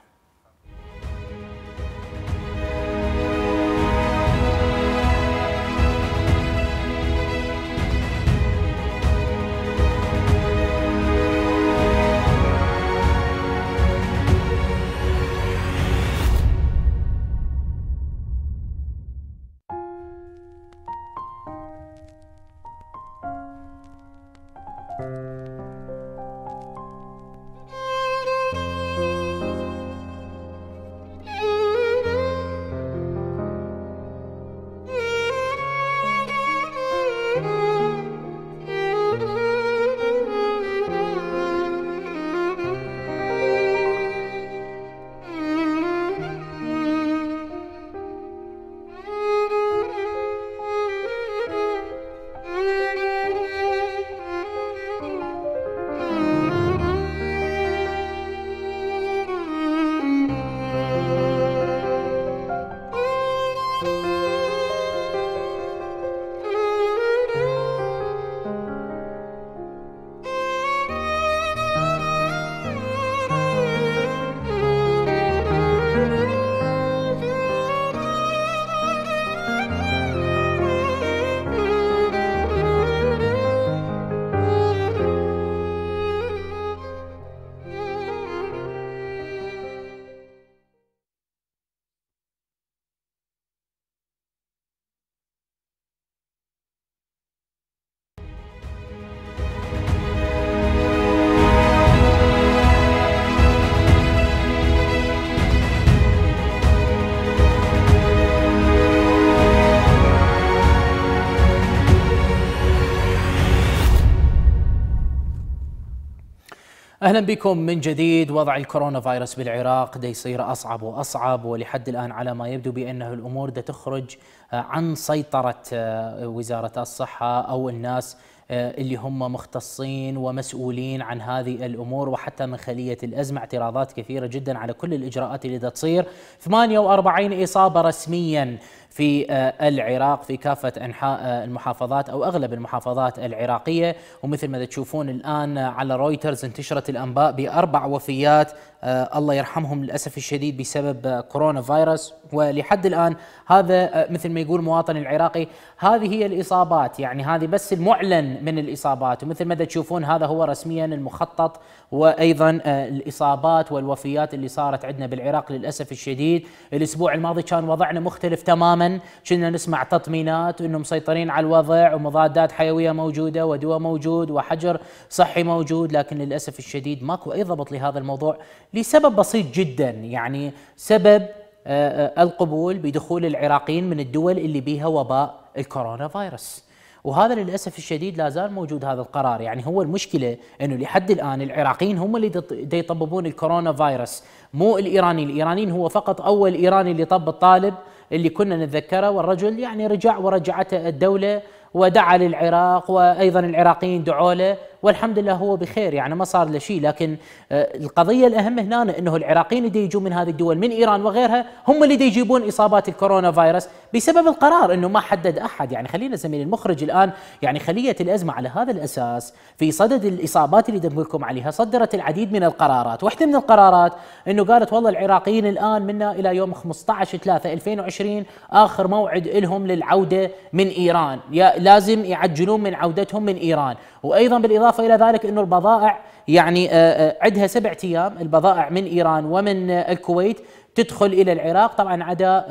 اهلا بكم من جديد وضع الكورونا فيروس بالعراق دا يصير اصعب واصعب ولحد الان على ما يبدو بانه الامور دا تخرج عن سيطره آه، وزاره الصحه او الناس آه، اللي هم مختصين ومسؤولين عن هذه الامور وحتى من خليه الازمه اعتراضات كثيره جدا على كل الاجراءات اللي دا تصير 48 اصابه رسميا في آه، العراق في كافة أنحاء آه، المحافظات أو أغلب المحافظات العراقية ومثل ما تشوفون الآن على رويترز انتشرت الأنباء بأربع وفيات آه، الله يرحمهم للأسف الشديد بسبب كورونا فيروس ولحد الآن هذا مثل ما يقول مواطن العراقي هذه هي الإصابات يعني هذه بس المعلن من الإصابات ومثل ما تشوفون هذا هو رسميا المخطط وأيضا الإصابات والوفيات اللي صارت عندنا بالعراق للأسف الشديد الأسبوع الماضي كان وضعنا مختلف تماما تماما كنا نسمع تطمينات انه مسيطرين على الوضع ومضادات حيويه موجوده ودواء موجود وحجر صحي موجود لكن للاسف الشديد ماكو اي ضبط لهذا الموضوع لسبب بسيط جدا يعني سبب آه، آه، القبول بدخول العراقيين من الدول اللي بيها وباء الكورونا فيروس وهذا للاسف الشديد لا زال موجود هذا القرار يعني هو المشكله انه لحد الان العراقيين هم اللي يطببون الكورونا فيروس مو الايراني الايرانيين هو فقط اول ايراني اللي طب الطالب اللي كنا نتذكره والرجل يعني رجع ورجعته الدولة ودعا للعراق وأيضا العراقيين دعوا له والحمد لله هو بخير يعني ما صار له شيء لكن آه، القضيه الاهم هنا انه العراقيين اللي يجون من هذه الدول من ايران وغيرها هم اللي يجيبون اصابات الكورونا فيروس بسبب القرار انه ما حدد احد يعني خلينا زميلي المخرج الان يعني خليه الازمه على هذا الاساس في صدد الاصابات اللي دمركم عليها صدرت العديد من القرارات واحده من القرارات انه قالت والله العراقيين الان منا الى يوم 15 3 2020 اخر موعد لهم للعوده من ايران لازم يعجلون من عودتهم من ايران وايضا بالاضافه بالإضافة إلى ذلك أن البضائع يعني آه، آه، عندها سبع أيام البضائع من إيران ومن آه، الكويت تدخل إلى العراق طبعا عدا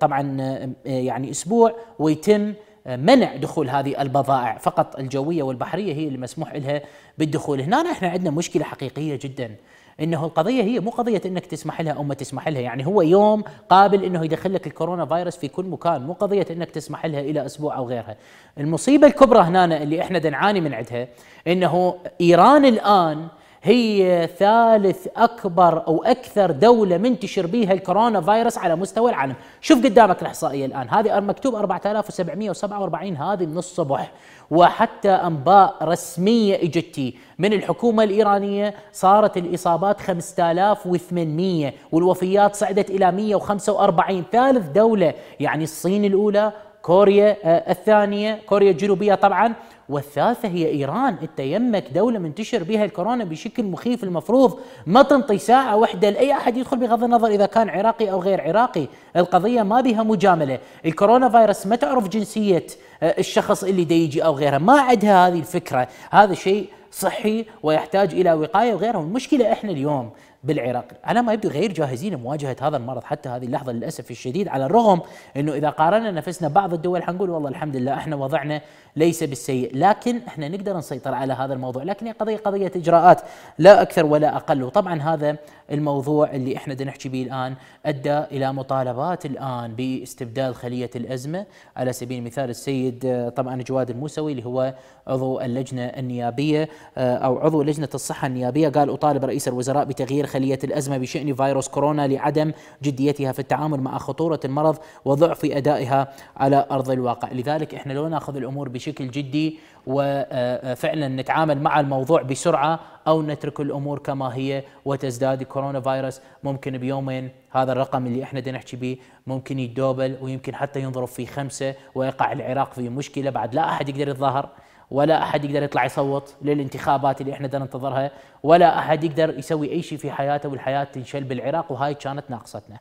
طبعا يعني أسبوع ويتم منع دخول هذه البضائع فقط الجوية والبحرية هي المسموح لها بالدخول هنا نحن عندنا مشكلة حقيقية جداً انه القضيه هي مو قضيه انك تسمح لها او ما تسمح لها يعني هو يوم قابل انه يدخل لك الكورونا فيروس في كل مكان مو قضيه انك تسمح لها الى اسبوع او غيرها المصيبه الكبرى هنا اللي احنا نعاني من عندها انه ايران الان هي ثالث اكبر او اكثر دوله منتشر بها الكورونا فيروس على مستوى العالم، شوف قدامك الاحصائيه الان هذه مكتوب 4747 هذه من الصبح، وحتى أنباء رسمية إجتي من الحكومة الإيرانية صارت الإصابات 5800 والوفيات صعدت إلى 145 ثالث دولة يعني الصين الأولى كوريا آه، الثانية كوريا الجنوبية طبعا والثالثة هي إيران أنت يمك دولة منتشر بها الكورونا بشكل مخيف المفروض ما تنطي ساعة واحدة لأي أحد يدخل بغض النظر إذا كان عراقي أو غير عراقي القضية ما بها مجاملة الكورونا فيروس ما تعرف جنسية آه، الشخص اللي دا يجي او غيره ما عندها هذه الفكره هذا شيء صحي ويحتاج الى وقايه وغيره المشكله احنا اليوم بالعراق على ما يبدو غير جاهزين لمواجهه هذا المرض حتى هذه اللحظه للاسف الشديد على الرغم انه اذا قارنا نفسنا بعض الدول حنقول والله الحمد لله احنا وضعنا ليس بالسيء لكن احنا نقدر نسيطر على هذا الموضوع لكن هي قضيه قضيه اجراءات لا اكثر ولا اقل وطبعا هذا الموضوع اللي احنا بدنا نحكي به الان ادى الى مطالبات الان باستبدال خليه الازمه على سبيل المثال السيد طبعا جواد الموسوي اللي هو عضو اللجنه النيابيه آه، او عضو لجنه الصحه النيابيه قال اطالب رئيس الوزراء بتغيير خليه الازمه بشان فيروس كورونا لعدم جديتها في التعامل مع خطوره المرض وضعف ادائها على ارض الواقع لذلك احنا لو ناخذ الامور بشكل جدي وفعلا نتعامل مع الموضوع بسرعه او نترك الامور كما هي وتزداد كورونا فيروس ممكن بيومين هذا الرقم اللي احنا بدنا نحكي به ممكن يدوبل ويمكن حتى ينضرب في خمسه ويقع العراق في مشكله بعد لا احد يقدر يتظاهر ولا احد يقدر يطلع يصوت للانتخابات اللي احنا ننتظرها ولا احد يقدر يسوي اي شيء في حياته والحياه تنشل بالعراق وهاي كانت ناقصتنا.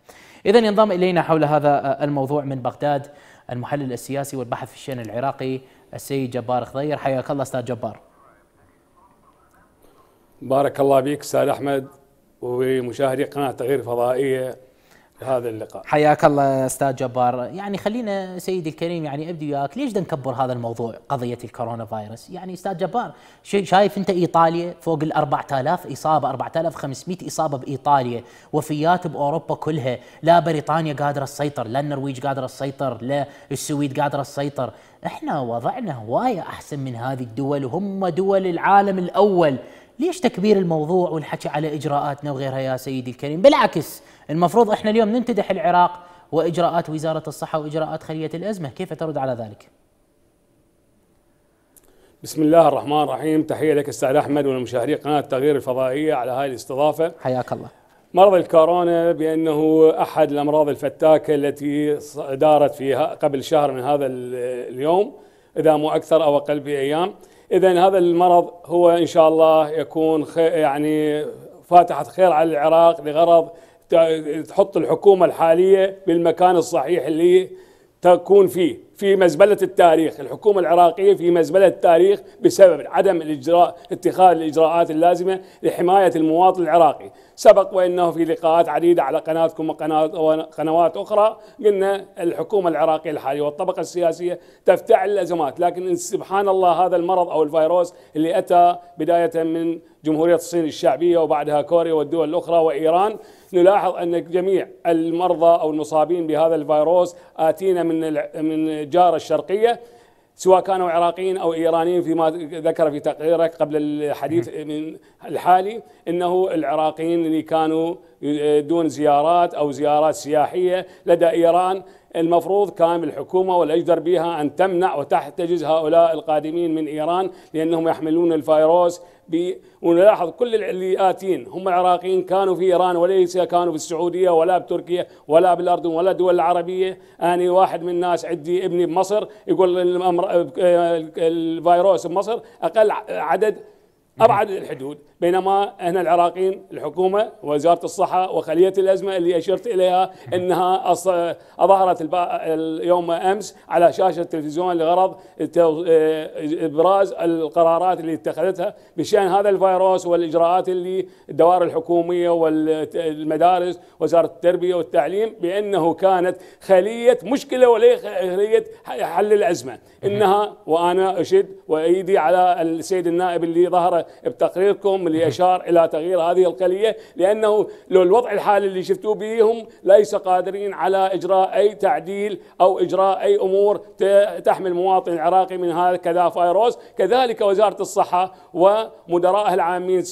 اذا ينضم الينا حول هذا الموضوع من بغداد المحلل السياسي والباحث في الشان العراقي السيد جبار خضير حياك الله استاذ جبار بارك الله بك استاذ احمد ومشاهدي قناه تغيير فضائيه هذا اللقاء حياك الله استاذ جبار يعني خلينا سيدي الكريم يعني ابدي وياك ليش نكبر هذا الموضوع قضيه الكورونا فايروس يعني استاذ جبار شايف انت ايطاليا فوق ال 4000 اصابه 4500 اصابه بايطاليا وفيات باوروبا كلها لا بريطانيا قادره تسيطر لا النرويج قادره تسيطر لا السويد قادره تسيطر احنا وضعنا هوايه احسن من هذه الدول وهم دول العالم الاول ليش تكبير الموضوع والحكي على اجراءاتنا وغيرها يا سيدي الكريم بالعكس المفروض احنا اليوم نمتدح العراق واجراءات وزاره الصحه واجراءات خليه الازمه كيف ترد على ذلك بسم الله الرحمن الرحيم تحيه لك استاذ احمد ولمشاهدي قناه التغيير الفضائيه على هذه الاستضافه حياك الله مرض الكورونا بأنه أحد الأمراض الفتاكة التي دارت فيها قبل شهر من هذا اليوم إذا مو أكثر أو أقل بأيام إذا هذا المرض هو إن شاء الله يكون يعني فاتحة خير على العراق لغرض تحط الحكومة الحالية بالمكان الصحيح اللي تكون فيه في مزبلة التاريخ الحكومة العراقية في مزبلة التاريخ بسبب عدم الإجراء اتخاذ الإجراءات اللازمة لحماية المواطن العراقي سبق وأنه في لقاءات عديدة على قناتكم وقنوات أخرى قلنا الحكومة العراقية الحالية والطبقة السياسية تفتعل الأزمات لكن سبحان الله هذا المرض أو الفيروس اللي أتى بداية من جمهورية الصين الشعبية وبعدها كوريا والدول الأخرى وإيران نلاحظ أن جميع المرضى أو المصابين بهذا الفيروس آتينا من من الجارة الشرقية سواء كانوا عراقيين او ايرانيين فيما ذكر في تقريرك قبل الحديث من الحالي انه العراقيين اللي كانوا دون زيارات او زيارات سياحيه لدى ايران المفروض كان الحكومة والأجدر بها أن تمنع وتحتجز هؤلاء القادمين من إيران لأنهم يحملون الفيروس ونلاحظ كل اللي آتين هم العراقيين كانوا في إيران وليس كانوا في السعودية ولا بتركيا ولا بالأردن ولا الدول العربية أنا واحد من الناس عندي ابني بمصر يقول آه، آه، الفيروس بمصر أقل عدد ابعد الحدود بينما هنا العراقيين الحكومه وزاره الصحه وخليه الازمه اللي اشرت اليها انها اظهرت اليوم امس على شاشه التلفزيون لغرض ابراز القرارات اللي اتخذتها بشان هذا الفيروس والاجراءات اللي الدوائر الحكوميه والمدارس وزاره التربيه والتعليم بانه كانت خليه مشكله وليس خليه حل الازمه انها وانا اشد وايدي على السيد النائب اللي ظهر بتقريركم اللي اشار الى تغيير هذه القليه لانه لو الوضع الحالي اللي شفتوه بهم ليس قادرين على اجراء اي تعديل او اجراء اي امور تحمي المواطن العراقي من هذا كذا فيروس كذلك وزاره الصحه ومدرائها العامين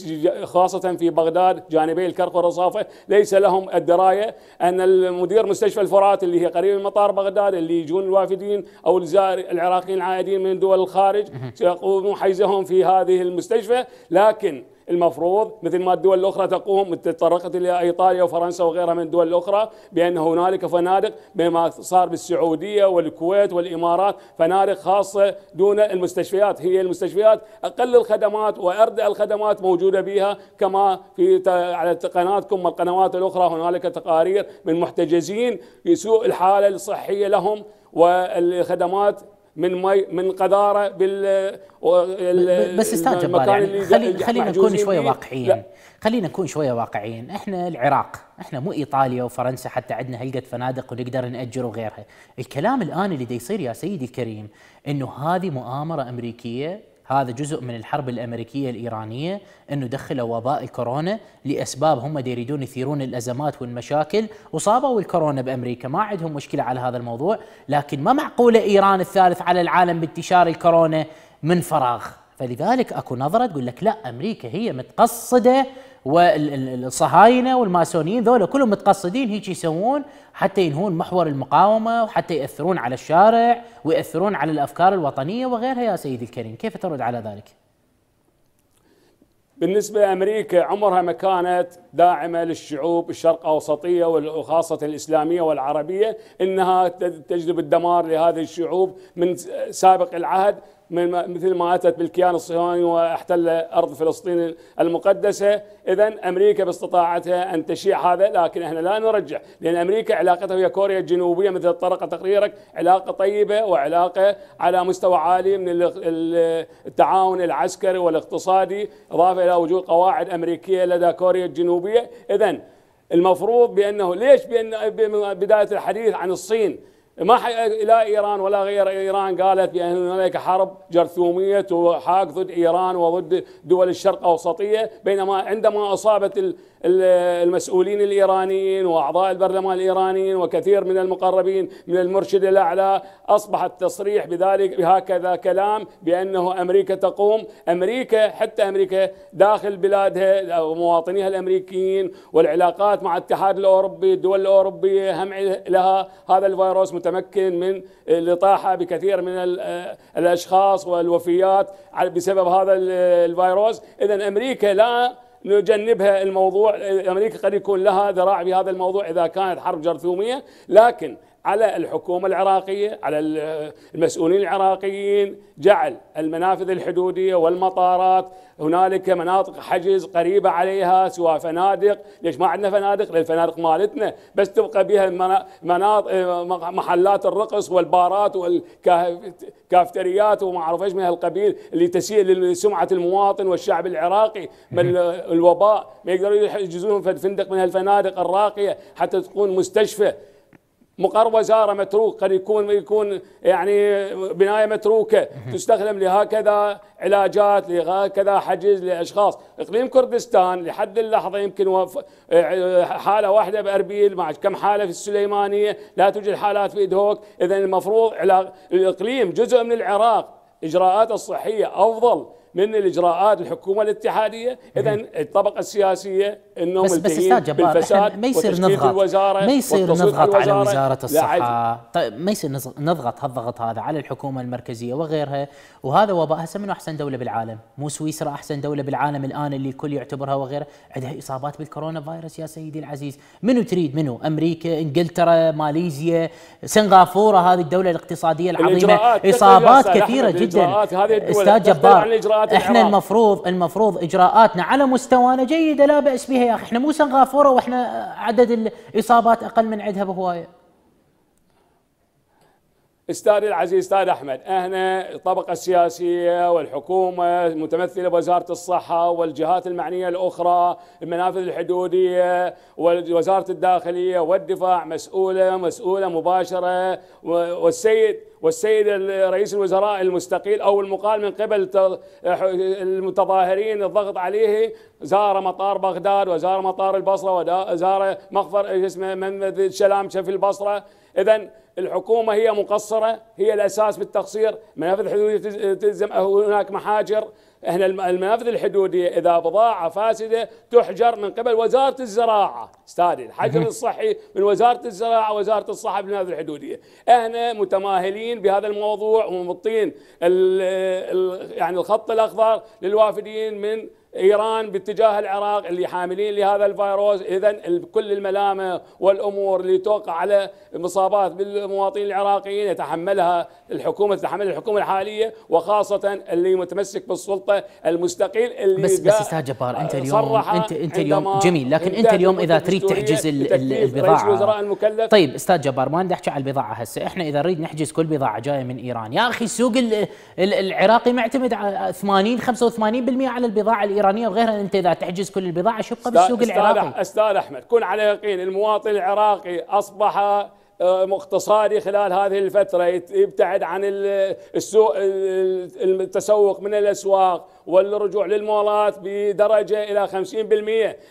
خاصه في بغداد جانبي الكرك والرصافه ليس لهم الدرايه ان المدير مستشفى الفرات اللي هي قريب من مطار بغداد اللي يجون الوافدين او العراقيين العائدين من دول الخارج سيقومون حيزهم في هذه المستشفى لكن المفروض مثل ما الدول الاخرى تقوم تطرقت الى ايطاليا وفرنسا وغيرها من الدول الاخرى بان هنالك فنادق بما صار بالسعوديه والكويت والامارات فنادق خاصه دون المستشفيات هي المستشفيات اقل الخدمات واردع الخدمات موجوده بها كما في على قناتكم والقنوات الاخرى هنالك تقارير من محتجزين في سوء الحاله الصحيه لهم والخدمات من مي من قذاره بال بس استاذ جبار يعني خلي خلينا نكون شويه واقعيين خلينا نكون شويه واقعيين احنا العراق احنا مو ايطاليا وفرنسا حتى عندنا هلقة فنادق ونقدر ناجر وغيرها الكلام الان اللي دا يصير يا سيدي الكريم انه هذه مؤامره امريكيه هذا جزء من الحرب الامريكيه الايرانيه انه دخلوا وباء الكورونا لاسباب هم يريدون يثيرون الازمات والمشاكل وصابوا الكورونا بامريكا ما عندهم مشكله على هذا الموضوع لكن ما معقوله ايران الثالث على العالم بانتشار الكورونا من فراغ فلذلك اكو نظره تقول لك لا امريكا هي متقصده والصهاينه والماسونيين ذولا كلهم متقصدين هيك يسوون حتى ينهون محور المقاومه وحتى ياثرون على الشارع وياثرون على الافكار الوطنيه وغيرها يا سيدي الكريم، كيف ترد على ذلك؟ بالنسبه لامريكا عمرها ما كانت داعمه للشعوب الشرق اوسطيه وخاصه الاسلاميه والعربيه انها تجلب الدمار لهذه الشعوب من سابق العهد من مثل ما أتت بالكيان الصهيوني واحتل أرض فلسطين المقدسة إذا أمريكا باستطاعتها أن تشيع هذا لكن احنا لا نرجح لأن أمريكا علاقتها ويا كوريا الجنوبية مثل طرق تقريرك علاقة طيبة وعلاقة على مستوى عالي من التعاون العسكري والاقتصادي إضافة إلى وجود قواعد أمريكية لدى كوريا الجنوبية إذا المفروض بأنه ليش بأن بداية الحديث عن الصين ما حي... لا ايران ولا غير ايران قالت بان هنالك حرب جرثوميه تحاك ضد ايران وضد دول الشرق الاوسطيه بينما عندما اصابت المسؤولين الإيرانيين وأعضاء البرلمان الإيرانيين وكثير من المقربين من المرشد الأعلى أصبح التصريح بذلك بهكذا كلام بأنه أمريكا تقوم أمريكا حتى أمريكا داخل بلادها ومواطنيها الأمريكيين والعلاقات مع الاتحاد الأوروبي الدول الأوروبية هم لها هذا الفيروس متمكن من الإطاحة بكثير من الأشخاص والوفيات بسبب هذا الفيروس إذا أمريكا لا نجنبها الموضوع امريكا قد يكون لها ذراع بهذا الموضوع اذا كانت حرب جرثوميه لكن على الحكومة العراقية على المسؤولين العراقيين جعل المنافذ الحدودية والمطارات هنالك مناطق حجز قريبة عليها سواء فنادق ليش ما عندنا فنادق للفنادق مالتنا بس تبقى بها مناطق آه، محلات الرقص والبارات والكافتريات وما اعرف ايش من هالقبيل اللي تسيء لسمعة المواطن والشعب العراقي من الوباء ما يقدرون في فندق من هالفنادق الراقية حتى تكون مستشفى مقر وزاره متروك قد يكون يكون يعني بنايه متروكه تستخدم لهكذا علاجات لهكذا حجز لاشخاص، اقليم كردستان لحد اللحظه يمكن حاله واحده باربيل مع كم حاله في السليمانيه، لا توجد حالات في ادهوك، اذا المفروض الاقليم جزء من العراق، اجراءاته الصحيه افضل من الاجراءات الحكومه الاتحاديه، اذا الطبقه السياسيه انهم بس بس استاذ جبار احنا ما يصير نضغط ما يصير نضغط على وزاره الصحه طيب ما يصير نضغط هالضغط هذا على الحكومه المركزيه وغيرها وهذا وباء هسه منو احسن دوله بالعالم؟ مو سويسرا احسن دوله بالعالم الان اللي الكل يعتبرها وغيرها عندها اصابات بالكورونا فايروس يا سيدي العزيز منو تريد منو؟ امريكا انجلترا ماليزيا سنغافوره هذه الدوله الاقتصاديه العظيمه اصابات كثيره جدا استاذ جبار احنا المفروض المفروض اجراءاتنا على مستوانا جيده لا باس بها يا اخي احنا مو سنغافوره واحنا عدد الاصابات اقل من عندها بهوايه استاذ العزيز استاذ احمد احنا الطبقه السياسيه والحكومه متمثله بوزاره الصحه والجهات المعنيه الاخرى المنافذ الحدوديه ووزاره الداخليه والدفاع مسؤوله مسؤوله مباشره والسيد والسيد رئيس الوزراء المستقيل او المقال من قبل المتظاهرين الضغط عليه زار مطار بغداد وزار مطار البصره وزار مخفر اسمه منبذ الشلامشه في البصره اذا الحكومة هي مقصرة هي الأساس بالتقصير منافذ حدودية تلزم هناك محاجر احنا المنافذ الحدودية إذا بضاعة فاسدة تحجر من قبل وزارة الزراعة استاذي الحجر الصحي من وزارة الزراعة وزارة الصحة بالمنافذ الحدودية احنا متماهلين بهذا الموضوع ومبطين يعني الخط الأخضر للوافدين من ايران باتجاه العراق اللي حاملين لهذا الفيروس اذا كل الملامه والامور اللي توقع على مصابات بالمواطنين العراقيين يتحملها الحكومه تتحملها الحكومه الحاليه وخاصه اللي متمسك بالسلطه المستقيل اللي بس بس استاذ جبار انت اليوم انت انت اليوم جميل لكن انت اليوم اذا تريد تحجز البضاعه طيب استاذ جبار ما نحكي على البضاعه هسه احنا اذا نريد نحجز كل بضاعه جايه من ايران يا اخي السوق العراقي معتمد على 80 85% على البضاعه الايرانيه الايرانيه وغيرها انت اذا تحجز كل البضاعه شو يبقى بالسوق العراقي استاذ احمد كن على يقين المواطن العراقي اصبح اقتصادي آه، خلال هذه الفترة يبتعد عن السوق التسوق من الأسواق والرجوع للمولات بدرجة إلى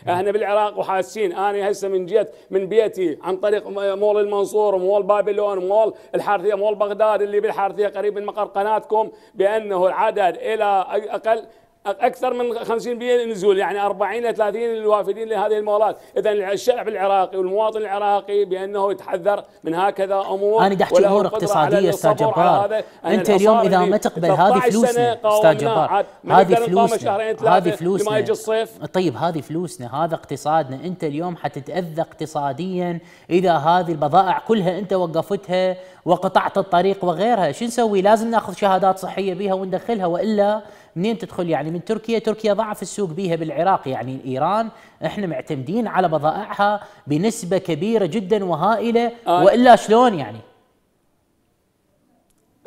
50% احنا بالعراق وحاسين أنا هسه من جيت من بيتي عن طريق مول المنصور ومول بابلون ومول الحارثية مول بغداد اللي بالحارثية قريب من مقر قناتكم بأنه العدد إلى أقل اكثر من 50% نزول يعني 40 ل 30 الوافدين لهذه المولات، اذا الشعب العراقي والمواطن العراقي بانه يتحذر من هكذا امور انا احكي امور اقتصاديه استاذ جبار انت اليوم اذا ما تقبل هذه فلوسنا استاذ جبار هذه فلوسنا هذه فلوسنا يجي الصيف طيب هذه فلوسنا هذا اقتصادنا انت اليوم حتتاذى اقتصاديا اذا هذه البضائع كلها انت وقفتها وقطعت الطريق وغيرها، شو نسوي؟ لازم ناخذ شهادات صحيه بها وندخلها والا منين تدخل يعني من تركيا تركيا ضعف السوق بيها بالعراق يعني ايران احنا معتمدين على بضائعها بنسبه كبيره جدا وهائله آه. والا شلون يعني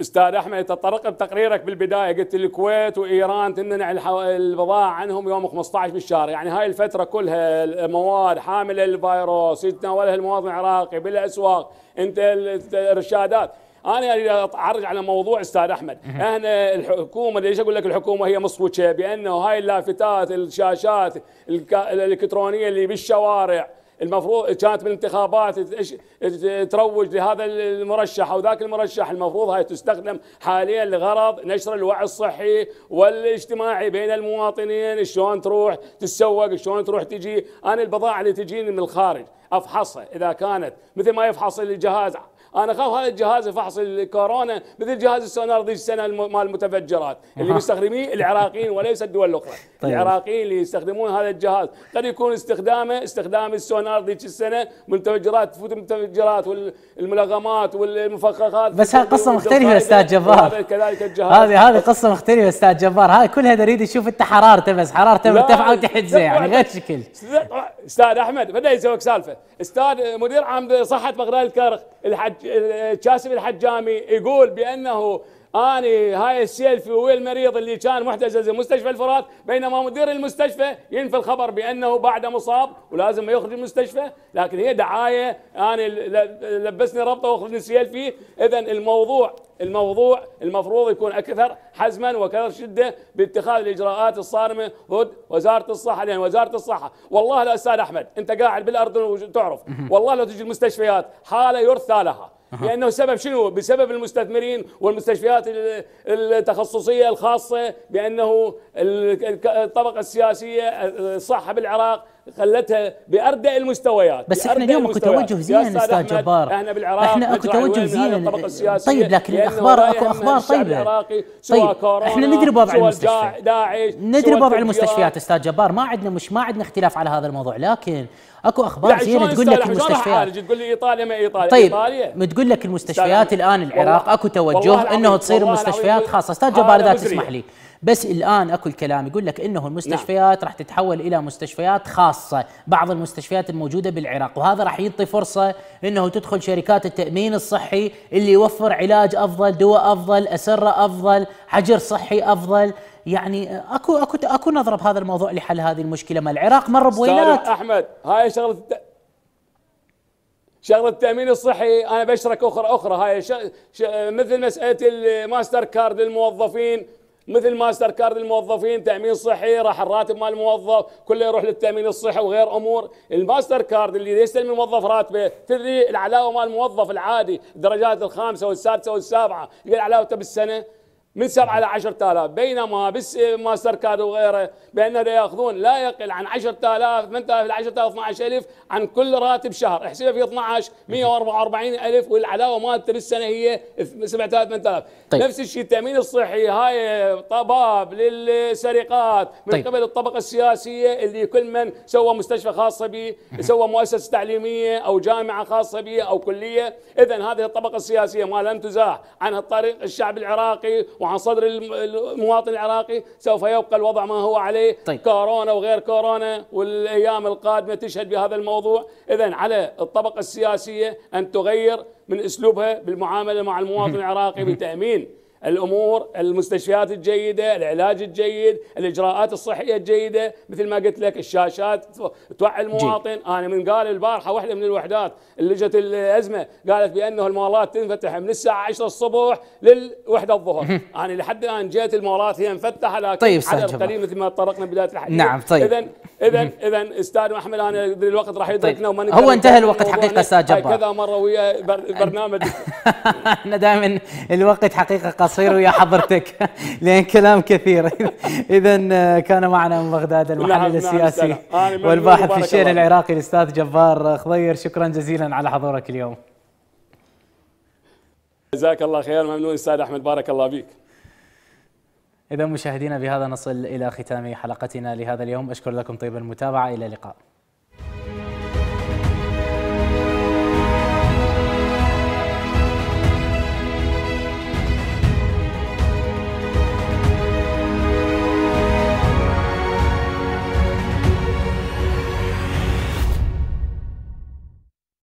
استاذ احمد تطرق بتقريرك بالبدايه قلت الكويت وايران تمنع البضاعه عنهم يوم 15 بالشهر يعني هاي الفتره كلها المواد حامله الفيروس يتناولها المواطن العراقي بالاسواق انت الارشادات انا اريد اتعرج على موضوع استاذ احمد احنا الحكومه ليش اقول لك الحكومه هي مصفوكه بانه هاي اللافتات الشاشات الالكترونيه اللي بالشوارع المفروض كانت بالانتخابات تروج لهذا المرشح او ذاك المرشح المفروض هاي تستخدم حاليا لغرض نشر الوعي الصحي والاجتماعي بين المواطنين شلون تروح تتسوق شلون تروح تجي انا البضاعه اللي تجيني من الخارج افحصها اذا كانت مثل ما يفحص الجهاز انا اخاف هذا الجهاز فحص الكورونا مثل جهاز السونار ذي السنه مال المتفجرات اللي مستخدميه العراقيين وليس الدول الاخرى طيب. العراقيين اللي يستخدمون هذا الجهاز قد يكون استخدامه استخدام السونار ذيك السنه من تفجرات تفوت المتفجرات والملغمات والمفخخات بس هاي قصه مختلفه استاذ جبار كذلك الجهاز هذه هذه قصه مختلفه استاذ جبار هاي كلها اريد اشوف انت حرارته بس حرارته مرتفعه وتحت يعني غير شكل استاذ احمد بدا يسويك سالفه استاذ مدير عام صحه بغداد الكارخ الحد كاسم الحجامي يقول بانه اني هاي السيلفي ويا المريض اللي كان محتجز مستشفى الفرات بينما مدير المستشفى ينفي الخبر بانه بعد مصاب ولازم ما يخرج المستشفى لكن هي دعايه اني لبسني ربطه واخذني سيلفي اذا الموضوع الموضوع المفروض يكون اكثر حزما واكثر شده باتخاذ الاجراءات الصارمه ضد وزاره الصحه لان وزاره الصحه والله لا استاذ احمد انت قاعد بالاردن وتعرف والله لو تجي المستشفيات حاله يرثى لها لانه سبب شنو؟ بسبب المستثمرين والمستشفيات التخصصيه الخاصه بانه الطبقه السياسيه الصحه بالعراق خلتها باردى المستويات بس احنا اليوم اكو توجه زين استاذ جبار احنا بالعراق احنا اكو توجه زين طيب لكن الاخبار اكو اخبار طيبه طيب احنا ندري بوضع المستشفيات داعش ندري بوضع المستشفيات استاذ جبار ما عندنا مش ما عندنا اختلاف على هذا الموضوع لكن اكو اخبار زينه تقول لك المستشفيات تقول لي ايطاليا ما ايطاليا طيب ايطاليا تقول لك المستشفيات الان العراق اكو توجه انه تصير مستشفيات خاصه استاذ جبار اذا تسمح لي بس الان اكو الكلام يقول لك انه نعم. المستشفيات نعم. راح تتحول الى مستشفيات خاصه بعض المستشفيات الموجوده بالعراق وهذا راح يعطي فرصه انه تدخل شركات التامين الصحي اللي يوفر علاج افضل دواء افضل اسره افضل حجر صحي افضل يعني اكو اكو اكو نظره بهذا الموضوع لحل هذه المشكله ما العراق مر بويلات احمد هاي شغله شغله التامين الصحي انا بشرك اخرى اخرى هاي مثل مساله الماستر كارد للموظفين مثل ماستر كارد للموظفين تامين صحي راح الراتب مال الموظف كله يروح للتامين الصحي وغير امور الماستر كارد اللي يستلم الموظف راتبه تدري العلاوه مال الموظف العادي الدرجات الخامسه والسادسه والسابعه يقول علاوته بالسنه من 7 ل 10000 بينما بالماستر كارد وغيره بانه ياخذون لا يقل عن 10000 8000 الى 10000 12000 عن كل راتب شهر احسبها في 12 144000 والعلاوه مالته بالسنه هي 7000 8000 طيب. نفس الشيء التامين الصحي هاي طباب للسرقات من طيب. قبل الطبقه السياسيه اللي كل من سوى مستشفى خاصه به سوى مؤسسه تعليميه او جامعه خاصه به او كليه اذا هذه الطبقه السياسيه ما لم تزاح عن الطريق الشعب العراقي وعن صدر المواطن العراقي سوف يبقى الوضع ما هو عليه طيب. كورونا وغير كورونا والايام القادمه تشهد بهذا الموضوع اذا على الطبقه السياسيه ان تغير من اسلوبها بالمعامله مع المواطن العراقي بتامين الامور المستشفيات الجيده، العلاج الجيد، الاجراءات الصحيه الجيده، مثل ما قلت لك الشاشات توعي المواطن، جي. انا من قال البارحه واحده من الوحدات اللي جت الازمه قالت بانه المولات تنفتح من الساعه 10 الصبح للوحده الظهر، انا لحد الان جيت المولات هي مفتحه لكن طيب عدد قليل مثل ما تطرقنا بدايه الحديث نعم طيب اذا اذا اذا استاذ محمد انا ادري الوقت راح يدركنا طيب. وما هو انتهى الوقت حقيقه استاذ جبار كذا مره ويا برنامج احنا دائما الوقت حقيقه قصير قصير ويا حضرتك لان كلام كثير اذا آه، كان معنا من بغداد نعم، المحلل نعم، السياسي آه، والباحث في الشان العراقي الاستاذ جبار خضير شكرا جزيلا على حضورك اليوم جزاك الله خير ممنون استاذ احمد بارك الله فيك إذا مشاهدينا بهذا نصل إلى ختام حلقتنا لهذا اليوم أشكر لكم طيب المتابعة إلى اللقاء